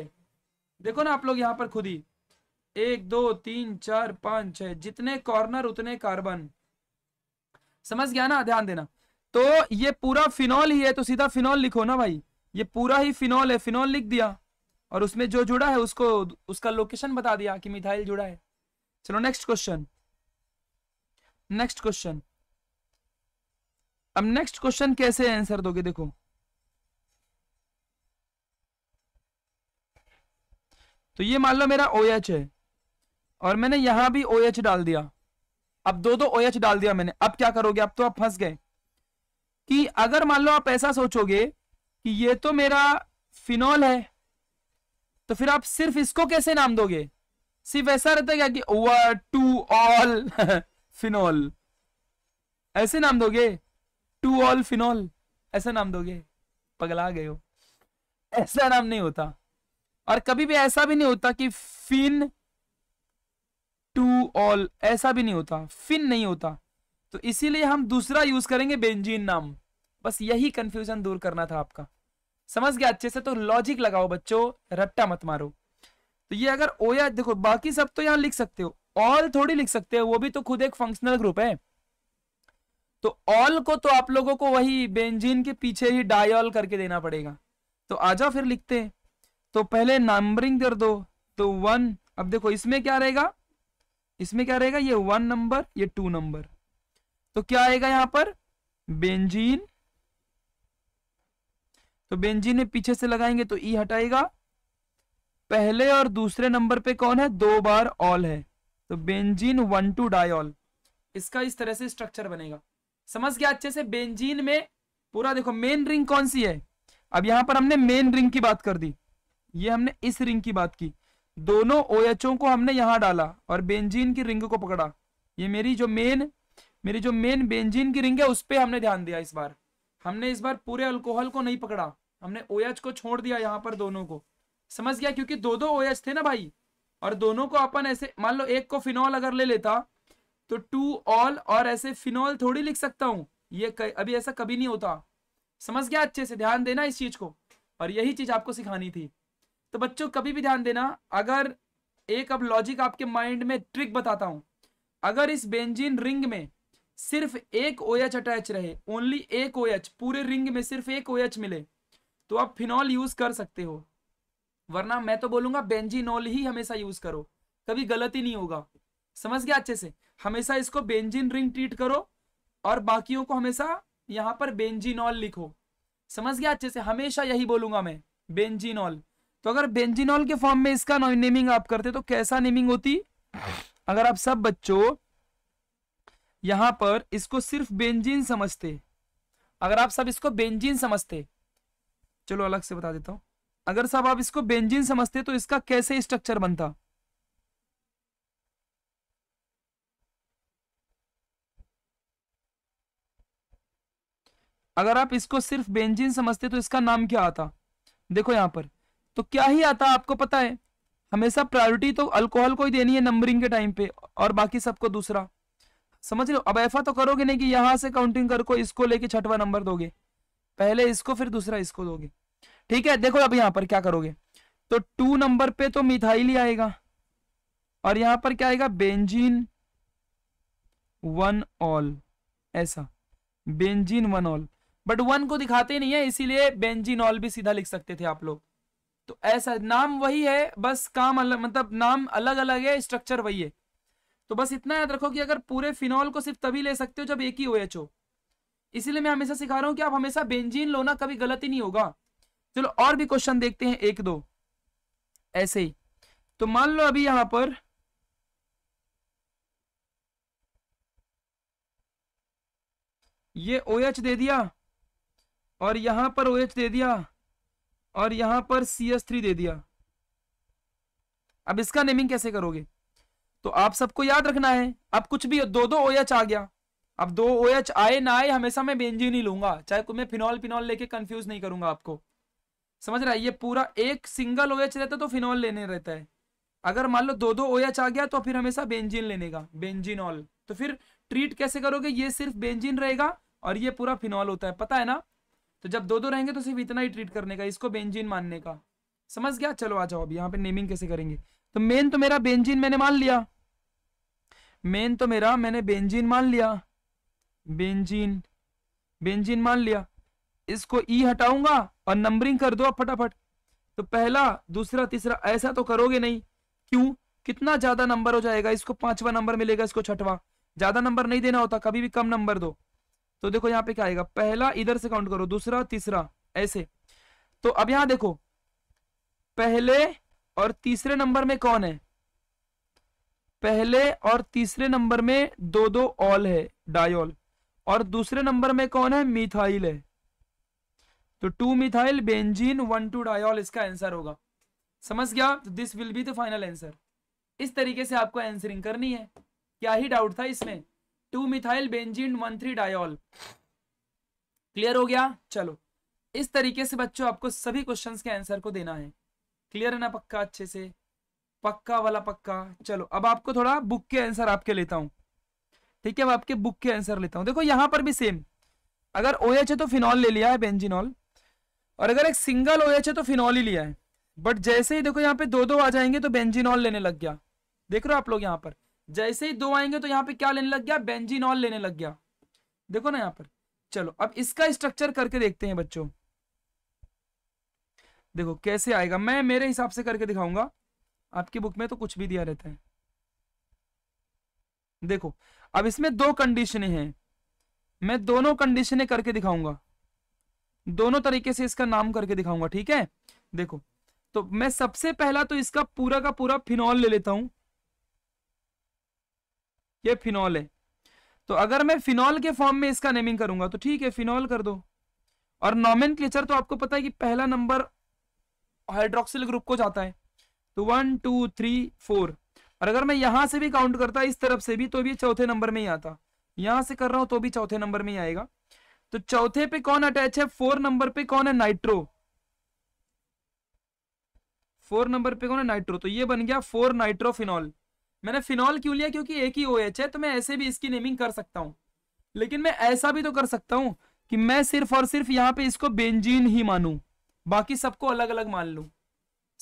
देखो ना आप लोग यहां पर खुद ही एक दो तीन चार पांच छह जितने कॉर्नर उतने कार्बन समझ गया ना ध्यान देना तो ये पूरा फिनॉल ही है तो सीधा फिनॉल लिखो ना भाई ये पूरा ही फिनॉल है फिनॉल लिख दिया और उसमें जो जुड़ा है उसको उसका लोकेशन बता दिया कि मिथाइल जुड़ा है चलो नेक्स्ट क्वेश्चन नेक्स्ट क्वेश्चन अब नेक्स्ट क्वेश्चन कैसे आंसर दोगे देखो तो ये मान लो मेरा ओ OH है और मैंने यहां भी ओ OH डाल दिया अब दो दो ओ OH डाल दिया मैंने अब क्या करोगे अब तो आप फंस गए कि अगर मान लो आप ऐसा सोचोगे कि ये तो मेरा फिनॉल है तो फिर आप सिर्फ इसको कैसे नाम दोगे सिर्फ ऐसा रहता है क्या कि ओवर टू ऑल फिनॉल ऐसे नाम दोगे टू ऑल फिनॉल ऐसा नाम दोगे पगला गए हो ऐसा नाम नहीं होता और कभी भी ऐसा भी नहीं होता कि फिन टू ऑल ऐसा भी नहीं होता फिन नहीं होता तो इसीलिए हम दूसरा यूज करेंगे बेंजीन नाम बस यही कंफ्यूजन दूर करना था आपका समझ गया अच्छे से तो लॉजिक लगाओ बच्चों रट्टा मत मारो तो ये अगर ओ या देखो बाकी सब तो यहाँ लिख सकते हो ऑल थोड़ी लिख सकते हो वो भी तो खुद एक फंक्शनल ग्रुप है तो ऑल को तो आप लोगों को वही बेंजीन के पीछे ही डायल करके देना पड़ेगा तो आ जाओ फिर लिखते हैं तो पहले नंबरिंग कर दो तो वन अब देखो इसमें क्या रहेगा इसमें क्या रहेगा ये वन नंबर ये टू नंबर तो क्या आएगा यहां पर बेंजीन तो बेंजीन में पीछे से लगाएंगे तो ई e हटाएगा पहले और दूसरे नंबर पे कौन है दो बार ऑल है तो बेंजीन वन टू डायल इसका इस तरह से स्ट्रक्चर बनेगा समझ गया अच्छे से बेंजीन में पूरा देखो मेन रिंग कौन सी है अब यहां पर हमने मेन रिंग की बात कर दी ये हमने इस रिंग की बात की दोनों ओ को हमने यहां डाला और बेंजीन की रिंग को पकड़ा ये मेरी जो मेन मेरी जो मेन बेंजीन की रिंग है उस पर हमने ध्यान दिया इस बार हमने इस बार पूरे अल्कोहल को नहीं पकड़ा हमने ओ को छोड़ दिया यहाँ पर दोनों को समझ गया क्योंकि दो दो ओ थे ना भाई और दोनों को अपन ऐसे मान लो एक को फिनॉल अगर ले लेता तो टू ऑल और ऐसे फिनॉल थोड़ी लिख सकता हूँ ये अभी ऐसा कभी नहीं होता समझ गया अच्छे से ध्यान देना इस चीज को और यही चीज आपको सिखानी थी तो बच्चों कभी भी ध्यान देना अगर एक अब लॉजिक आपके माइंड में ट्रिक बताता हूं अगर इस बेंजीन रिंग में सिर्फ एक ओ OH अटैच रहे ओनली एक ओ OH, पूरे रिंग में सिर्फ एक ओ OH मिले तो आप फिनॉल यूज कर सकते हो वरना मैं तो बोलूंगा बेंजिनॉल ही हमेशा यूज करो कभी गलती नहीं होगा समझ गया अच्छे से हमेशा इसको बेंजिन रिंग ट्रीट करो और बाकियों को हमेशा यहाँ पर बेंजिनॉल लिखो समझ गया अच्छे से हमेशा यही बोलूंगा मैं बेंजिनॉल तो अगर बेंजिनॉल के फॉर्म में इसका नेमिंग आप करते तो कैसा नेमिंग होती अगर आप सब बच्चों यहां पर इसको सिर्फ बेंजीन समझते अगर आप सब इसको बेंजीन समझते चलो अलग से बता देता हूं अगर सब आप इसको बेंजीन समझते तो इसका कैसे स्ट्रक्चर बनता अगर आप इसको सिर्फ बेंजीन समझते तो इसका नाम क्या आता देखो यहां पर तो क्या ही आता आपको पता है हमेशा प्रायोरिटी तो अल्कोहल को ही देनी है नंबरिंग के टाइम पे और बाकी सबको दूसरा समझ लो अब ऐसा तो करोगे नहीं कि यहां से काउंटिंग करको इसको लेके छठवा नंबर दोगे पहले इसको फिर दूसरा इसको दोगे ठीक है देखो अब यहां पर क्या करोगे तो टू नंबर पे तो मिथाइल ही आएगा और यहां पर क्या आएगा बेंजीन वन ऑल ऐसा benzene one ol but one को दिखाते नहीं है इसीलिए बेंजीन ऑल भी सीधा लिख सकते थे आप लोग तो ऐसा नाम वही है बस काम अलग मतलब नाम अलग अलग है स्ट्रक्चर वही है तो बस इतना याद रखो कि अगर पूरे फिनॉल को सिर्फ तभी ले सकते हो जब एक ही ओ एच हो इसीलिए मैं हमेशा सिखा रहा हूं कि आप हमेशा बेंजीन लो ना कभी गलत ही नहीं होगा चलो और भी क्वेश्चन देखते हैं एक दो ऐसे ही तो मान लो अभी यहां पर ये OH दे दिया और यहां पर OH दे दिया और यहां पर सी एस थ्री दे दिया अब इसका नेमिंग कैसे करोगे तो आप सबको याद रखना है अब कुछ भी दो दो ओ एच आ गया अब दो ओ एच आए ना आए हमेशा मैं बेंजी नहीं लूंगा चाहे मैं फिनॉल फिनॉल लेके कंफ्यूज नहीं करूंगा आपको समझ रहा है ये पूरा एक सिंगल ओ एच रहता है तो फिनॉल लेने रहता है अगर मान लो दो दो ओ एच आ गया तो फिर हमेशा बेंजिन लेने का बेंजीनॉल तो फिर ट्रीट कैसे करोगे ये सिर्फ बेंजिन रहेगा और ये पूरा फिनॉल होता है पता है ना तो जब दो दो रहेंगे तो सिर्फ इतना ही ट्रीट करने का इसको बेंजीन मानने का समझ गया चलो आ जाओ अब यहाँ पे नेमिंग कैसे करेंगे तो मेन तो मेरा बेंजीन मैंने मान लिया मेन तो मेरा मैंने बेंजीन मान लिया बेंजीन बेंजीन मान लिया इसको ई e हटाऊंगा और नंबरिंग कर दो अब फटाफट तो पहला दूसरा तीसरा ऐसा तो करोगे नहीं क्यों कितना ज्यादा नंबर हो जाएगा इसको पांचवा नंबर मिलेगा इसको छठवा ज्यादा नंबर नहीं देना होता कभी भी कम नंबर दो तो देखो यहाँ पे क्या आएगा पहला इधर से काउंट करो दूसरा तीसरा ऐसे तो अब यहां देखो पहले और तीसरे नंबर में कौन है पहले और तीसरे नंबर में दो दो ऑल है डायोल और दूसरे नंबर में कौन है मिथाइल है तो two methyl benzene one two diol इसका आंसर होगा समझ गया तो this will be the final answer इस तरीके से आपको आंसरिंग करनी है क्या ही डाउट था इसमें two methyl benzene one three diol clear हो गया चलो इस तरीके से बच्चों आपको सभी क्वेश्चंस के आंसर को देना है क्लियर है ना पक्का अच्छे से पक्का वाला पक्का चलो अब आपको थोड़ा बुक के आंसर आपके लेता हूं ठीक है अब आपके बुक के आंसर लेता हूं देखो यहां पर भी सेम अगर ओ एच है तो फिनॉल ले लिया है बेंजिनॉल और अगर एक सिंगल ओ एच है तो फिनॉल ही लिया है बट जैसे ही देखो यहाँ पे दो दो आ जाएंगे तो बेंजिनॉल लेने लग गया देख रहे हो आप लोग यहाँ पर जैसे ही दो आएंगे तो यहाँ पे क्या लेने लग गया बेंजिनॉल लेने लग गया देखो ना यहाँ पर चलो अब इसका स्ट्रक्चर करके देखते हैं बच्चों देखो कैसे आएगा मैं मेरे हिसाब से करके दिखाऊंगा आपकी बुक में तो कुछ भी दिया रहता है देखो अब इसमें दो कंडीशनें हैं मैं दोनों कंडीशनें करके दिखाऊंगा दोनों तरीके से इसका नाम करके दिखाऊंगा ठीक है देखो तो मैं सबसे पहला तो इसका पूरा का पूरा फिनॉल ले लेता हूं ये फिनॉल है तो अगर मैं फिनॉल के फॉर्म में इसका नेमिंग करूंगा तो ठीक है फिनॉल कर दो और नॉमिन तो आपको पता है कि पहला नंबर हाइड्रोक्सिल ग्रुप को जाता है तो वन टू थ्री फोर और अगर मैं यहां से भी काउंट करता इस तरफ से भी तो भी चौथे नंबर में ही आता यहां से कर रहा हूं तो भी चौथे नंबर में ही आएगा तो चौथे पे कौन अटैच है फोर नंबर पे कौन है नाइट्रो फोर नंबर पे कौन है नाइट्रो तो ये बन गया फोर नाइट्रोफिनॉल मैंने फिनॉल क्यों लिया क्योंकि एक ही ओ एच है तो मैं ऐसे भी इसकी नेमिंग कर सकता हूँ लेकिन मैं ऐसा भी तो कर सकता हूँ कि मैं सिर्फ और सिर्फ यहाँ पे इसको बेंजीन ही मानू बाकी सबको अलग अलग मान लू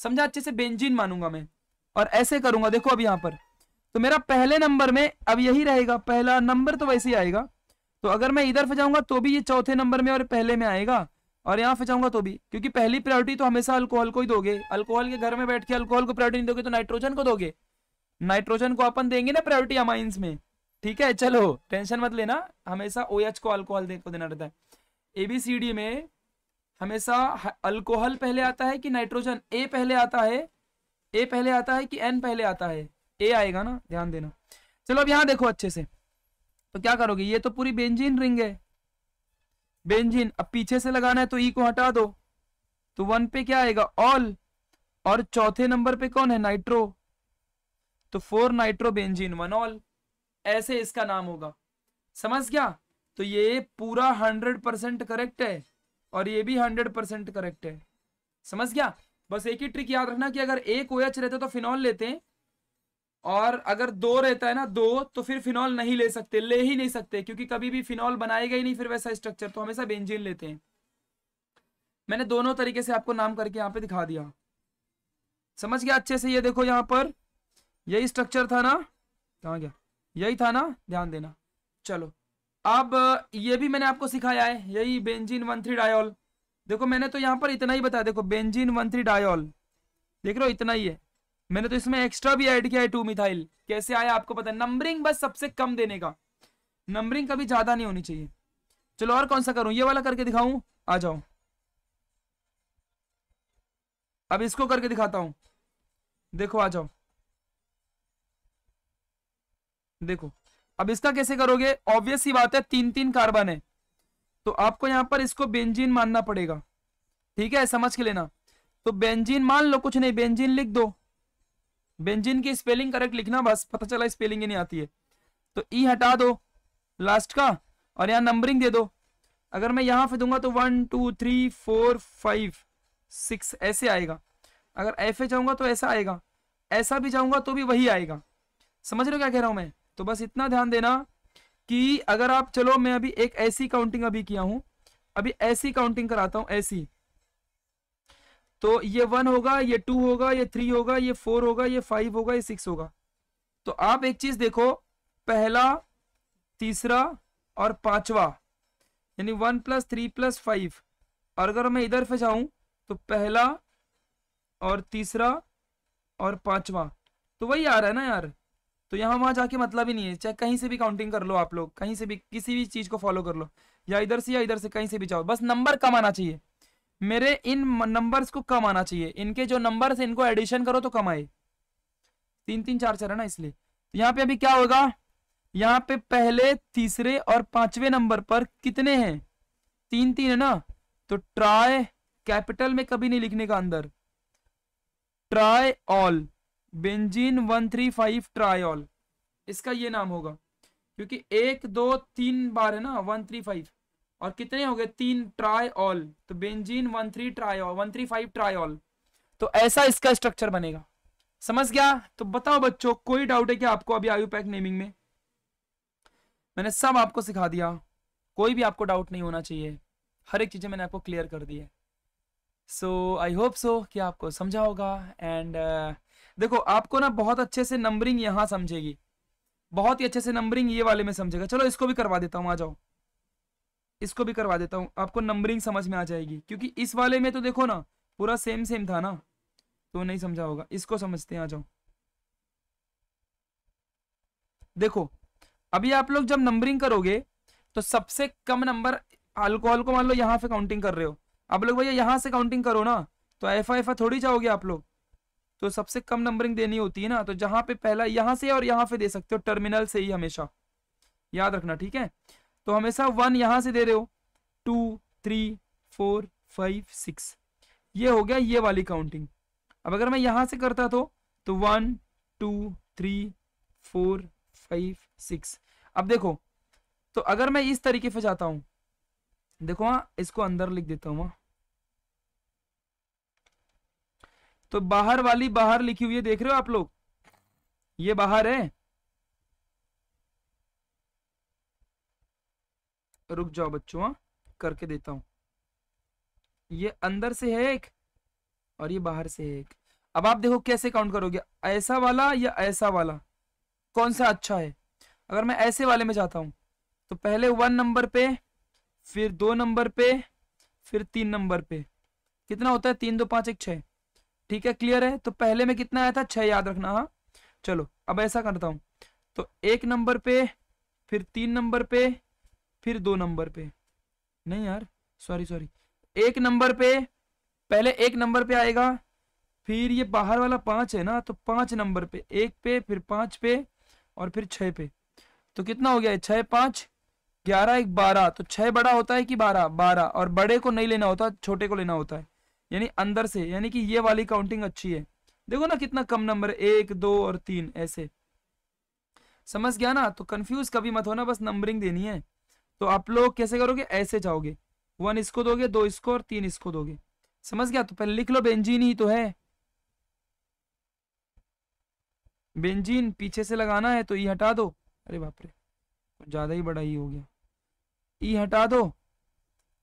समझा अच्छे से बेंजीन मानूंगा मैं और ऐसे करूंगा देखो अब यहाँ पर तो मेरा पहले नंबर में अब यही रहेगा पहला नंबर तो वैसे ही आएगा तो अगर मैं इधर फंसाऊंगा तो भी ये चौथे नंबर में और पहले में आएगा और यहाँ फजाऊंगा तो भी क्योंकि पहली प्रायोरिटी तो हमेशा अल्कोहल को ही दोगे अल्कोहल के घर में बैठ के अल्कोहल को प्रायोरिटी नहीं दोगे तो नाइट्रोजन को दोगे नाइट्रोजन को अपन देंगे ना प्रायोरिटी अमाइंस में ठीक है चलो टेंशन मत लेना हमेशा ओ OH को अल्कोहल को देना रहता है एबीसीडी में हमेशा अल्कोहल पहले आता है कि नाइट्रोजन ए पहले आता है ए पहले आता है कि एन पहले आता है ए आएगा ना ध्यान देना चलो अब यहाँ देखो अच्छे से तो क्या करोगे ये तो पूरी बेंजीन रिंग है बेंजीन अब पीछे से लगाना है तो ई e को हटा दो तो वन पे क्या आएगा ऑल और चौथे नंबर पे कौन है नाइट्रो तो फोर नाइट्रोबेंजीन वनॉल ऐसे इसका नाम होगा समझ गया तो ये पूरा हंड्रेड परसेंट करेक्ट है और ये भी हंड्रेड परसेंट करेक्ट है समझ गया बस एक ही ट्रिक याद रखना कि अगर एक ओ एच रहता तो फिनॉल लेते हैं और अगर दो रहता है ना दो तो फिर फिनॉल नहीं ले सकते ले ही नहीं सकते क्योंकि कभी भी फिनॉल बनाएगा ही नहीं फिर वैसा स्ट्रक्चर तो हमेशा बेंजिन लेते हैं मैंने दोनों तरीके से आपको नाम करके यहाँ पे दिखा दिया समझ गया अच्छे से ये देखो यहाँ पर यही स्ट्रक्चर था ना कहा गया यही था ना ध्यान देना चलो अब ये भी मैंने आपको सिखाया है यही बेंजीन वन थ्री डायोल देखो मैंने तो यहाँ पर इतना ही बताया देखो बेंजीन वन थ्री डायोल देख रहे हो इतना ही है मैंने तो इसमें एक्स्ट्रा भी ऐड किया है टू मिथाइल कैसे आया आपको पता है नंबरिंग बस सबसे कम देने का नंबरिंग कभी ज्यादा नहीं होनी चाहिए चलो और कौन सा करूं ये वाला करके दिखाऊं आ जाओ अब इसको करके दिखाता हूं देखो आ जाओ देखो अब इसका कैसे करोगे ऑब्वियस ही बात है तीन तीन कार्बन है तो आपको यहां पर इसको बेंजीन मानना पड़ेगा ठीक है समझ के लेना तो बेंजीन मान लो कुछ नहीं बेंजीन लिख दो बेंजीन की स्पेलिंग करेक्ट लिखना बस पता चला स्पेलिंग ही नहीं आती है तो ई e हटा दो लास्ट का और यहाँ नंबरिंग दे दो अगर मैं यहाँ पे दूंगा तो one two three four five six ऐसे आएगा अगर एफ ए जाऊंगा तो ऐसा आएगा ऐसा भी जाऊंगा तो भी वही आएगा समझ रहे हो क्या कह रहा हूं मैं तो बस इतना ध्यान देना कि अगर आप चलो मैं अभी एक ऐसी काउंटिंग अभी किया हूं अभी ऐसी काउंटिंग कराता हूं ऐसी तो ये वन होगा ये टू होगा ये थ्री होगा ये फोर होगा ये फाइव होगा ये सिक्स होगा तो आप एक चीज देखो पहला तीसरा और पांचवा यानी one plus three plus five और अगर मैं इधर पे जाऊं तो पहला और तीसरा और पांचवा तो वही आ रहा है ना यार तो यहाँ वहाँ जाके मतलब ही नहीं है चाहे कहीं से भी काउंटिंग कर लो आप लोग कहीं से भी किसी भी चीज़ को फॉलो कर लो या इधर से या इधर से कहीं से भी जाओ बस नंबर कम आना चाहिए मेरे इन नंबर्स को कम आना चाहिए इनके जो नंबर है इनको एडिशन करो तो कम आए तीन तीन चार चार है ना इसलिए तो यहाँ पे अभी क्या होगा यहाँ पे पहले तीसरे और पांचवे नंबर पर कितने हैं तीन तीन है ना तो ट्राई कैपिटल में कभी नहीं लिखने का अंदर triol benzene one three five triol इसका ये नाम होगा क्योंकि एक दो तीन बार है ना वन थ्री फाइव और कितने हो गए तीन ट्राई ऑल तो benzene one three triol one three five triol तो ऐसा इसका स्ट्रक्चर बनेगा समझ गया तो बताओ बच्चों कोई डाउट है क्या आपको अभी आयु पैक नेमिंग में मैंने सब आपको सिखा दिया कोई भी आपको डाउट नहीं होना चाहिए हर एक चीज़ें मैंने आपको क्लियर कर दी है सो आई होप सो कि आपको समझा होगा एंड uh, देखो आपको ना बहुत अच्छे से नंबरिंग यहाँ समझेगी बहुत ही अच्छे से नंबरिंग ये वाले में समझेगा चलो इसको भी करवा देता हूँ आ जाओ इसको भी करवा देता हूँ आपको नंबरिंग समझ में आ जाएगी क्योंकि इस वाले में तो देखो ना पूरा सेम सेम था ना तो नहीं समझा होगा इसको समझते हैं आ जाओ देखो अभी आप लोग जब नंबरिंग करोगे तो सबसे कम नंबर अल्कोहल को मान लो यहां से काउंटिंग कर रहे हो आप लोग भैया यहां से काउंटिंग करो ना तो एफा एफा थोड़ी जाओगे आप लोग तो सबसे कम नंबरिंग देनी होती है ना तो जहां पे पहला यहां से और यहां पे दे सकते हो टर्मिनल से ही हमेशा याद रखना ठीक है तो हमेशा वन यहां से दे रहे हो two three four five six ये हो गया ये वाली काउंटिंग अब अगर मैं यहां से करता तो तो one two three four five six अब देखो तो अगर मैं इस तरीके से जाता हूं देखो हाँ इसको अंदर लिख देता हूँ हाँ। तो बाहर वाली बाहर लिखी हुई है देख रहे हो आप लोग ये बाहर है रुक जाओ बच्चों हाँ करके देता हूं ये अंदर से है एक और ये बाहर से है एक अब आप देखो कैसे काउंट करोगे ऐसा वाला या ऐसा वाला कौन सा अच्छा है अगर मैं ऐसे वाले में जाता हूं तो पहले वन नंबर पे फिर दो नंबर पे फिर तीन नंबर पे कितना होता है तीन दो पांच एक छह ठीक है क्लियर है तो पहले में कितना आया था छह याद रखना हाँ चलो अब ऐसा करता हूं तो एक नंबर पे फिर तीन नंबर पे फिर दो नंबर पे नहीं यार सॉरी सॉरी एक नंबर पे पहले एक नंबर पे आएगा फिर ये बाहर वाला पांच है ना तो पांच नंबर पे एक पे फिर पांच पे और फिर छः पे तो कितना हो गया छह छः ग्यारह एक बारह तो छः बड़ा होता है कि बारह बारह और बड़े को नहीं लेना होता छोटे को लेना होता है यानी अंदर से यानी कि ये वाली काउंटिंग अच्छी है देखो ना कितना कम नंबर एक दो और तीन ऐसे समझ गया ना तो कंफ्यूज कभी मत होना बस नंबरिंग देनी है तो आप लोग कैसे करोगे ऐसे जाओगे वन इसको दोगे दो इसको और तीन इसको दोगे समझ गया तो पहले लिख लो बेंजीन ही तो है बेंजीन पीछे से लगाना है तो ई e हटा दो अरे बाप रे ज्यादा ही बड़ा ही e हो गया ई e हटा दो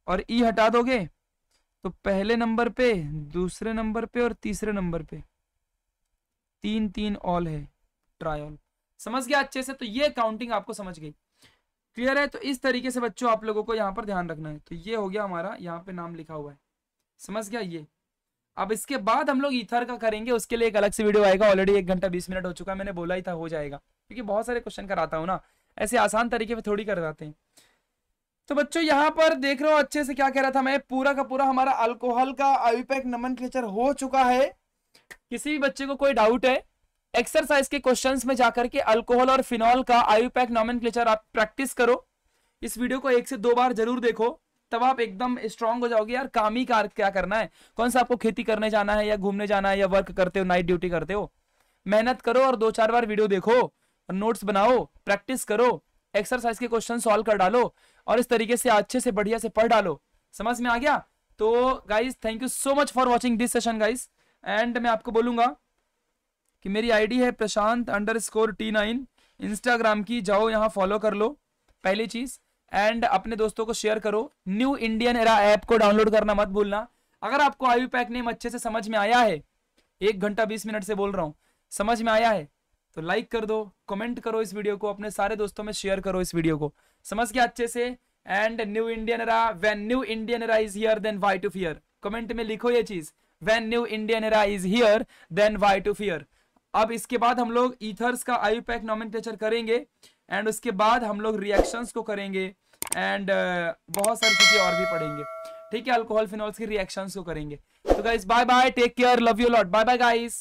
और ई हटा दोगे तो पहले नंबर पे दूसरे नंबर पे और तीसरे नंबर पे तीन तीन ऑल है ट्राई ऑल समझ गया अच्छे से तो ये काउंटिंग आपको समझ गई क्लियर है तो इस तरीके से बच्चों आप लोगों को यहाँ पर ध्यान रखना है तो ये हो गया हमारा यहाँ पे नाम लिखा हुआ है समझ गया ये अब इसके बाद हम लोग इथर का करेंगे उसके लिए एक अलग से वीडियो आएगा ऑलरेडी एक घंटा बीस मिनट हो चुका है मैंने बोला ही था हो जाएगा क्योंकि बहुत सारे क्वेश्चन कराता हूँ ना ऐसे आसान तरीके पे थोड़ी कर जाते हैं तो बच्चों यहाँ पर देख रहे हो अच्छे से क्या कह रहा था मैं पूरा का पूरा हमारा अल्कोहल का आयुपैक नमन हो चुका है किसी भी बच्चे को कोई डाउट है एक्सरसाइज के क्वेश्चंस में जाकर के अल्कोहल और फिनॉल का आयुपैक क्लेचर आप प्रैक्टिस करो इस वीडियो को एक से दो बार जरूर देखो तब आप एकदम स्ट्रांग हो जाओगे यार काम ही कार क्या करना है कौन सा आपको खेती करने जाना है या घूमने जाना है या वर्क करते हो नाइट ड्यूटी करते हो मेहनत करो और दो चार बार वीडियो देखो और नोट्स बनाओ प्रैक्टिस करो एक्सरसाइज के क्वेश्चन सॉल्व कर डालो और इस तरीके से अच्छे से बढ़िया से पढ़ डालो समझ में आ गया तो guys thank you so much for watching this session guys and मैं आपको बोलूंगा कि मेरी आईडी है Prashant underscore T nine Instagram की जाओ यहाँ फॉलो कर लो पहली चीज एंड अपने दोस्तों को शेयर करो न्यू इंडियन एरा ऐप को डाउनलोड करना मत भूलना अगर आपको आई पैक नेम अच्छे से समझ में आया है एक घंटा बीस मिनट से बोल रहा हूँ समझ में आया है तो लाइक कर दो कमेंट करो इस वीडियो को अपने सारे दोस्तों में शेयर करो इस वीडियो को समझ गया अच्छे से and new Indian era when new Indian era is here then why to fear comment में लिखो ये चीज when new Indian era is here then why to fear अब इसके बाद हम लोग ईथर्स का आयु पैक नॉमिनेचर करेंगे एंड उसके बाद हम लोग रिएक्शंस को करेंगे एंड uh, बहुत सारी चीजें और भी पढ़ेंगे ठीक है अल्कोहल फिनॉल्स की रिएक्शंस को करेंगे तो guys bye bye take care love you lot bye bye guys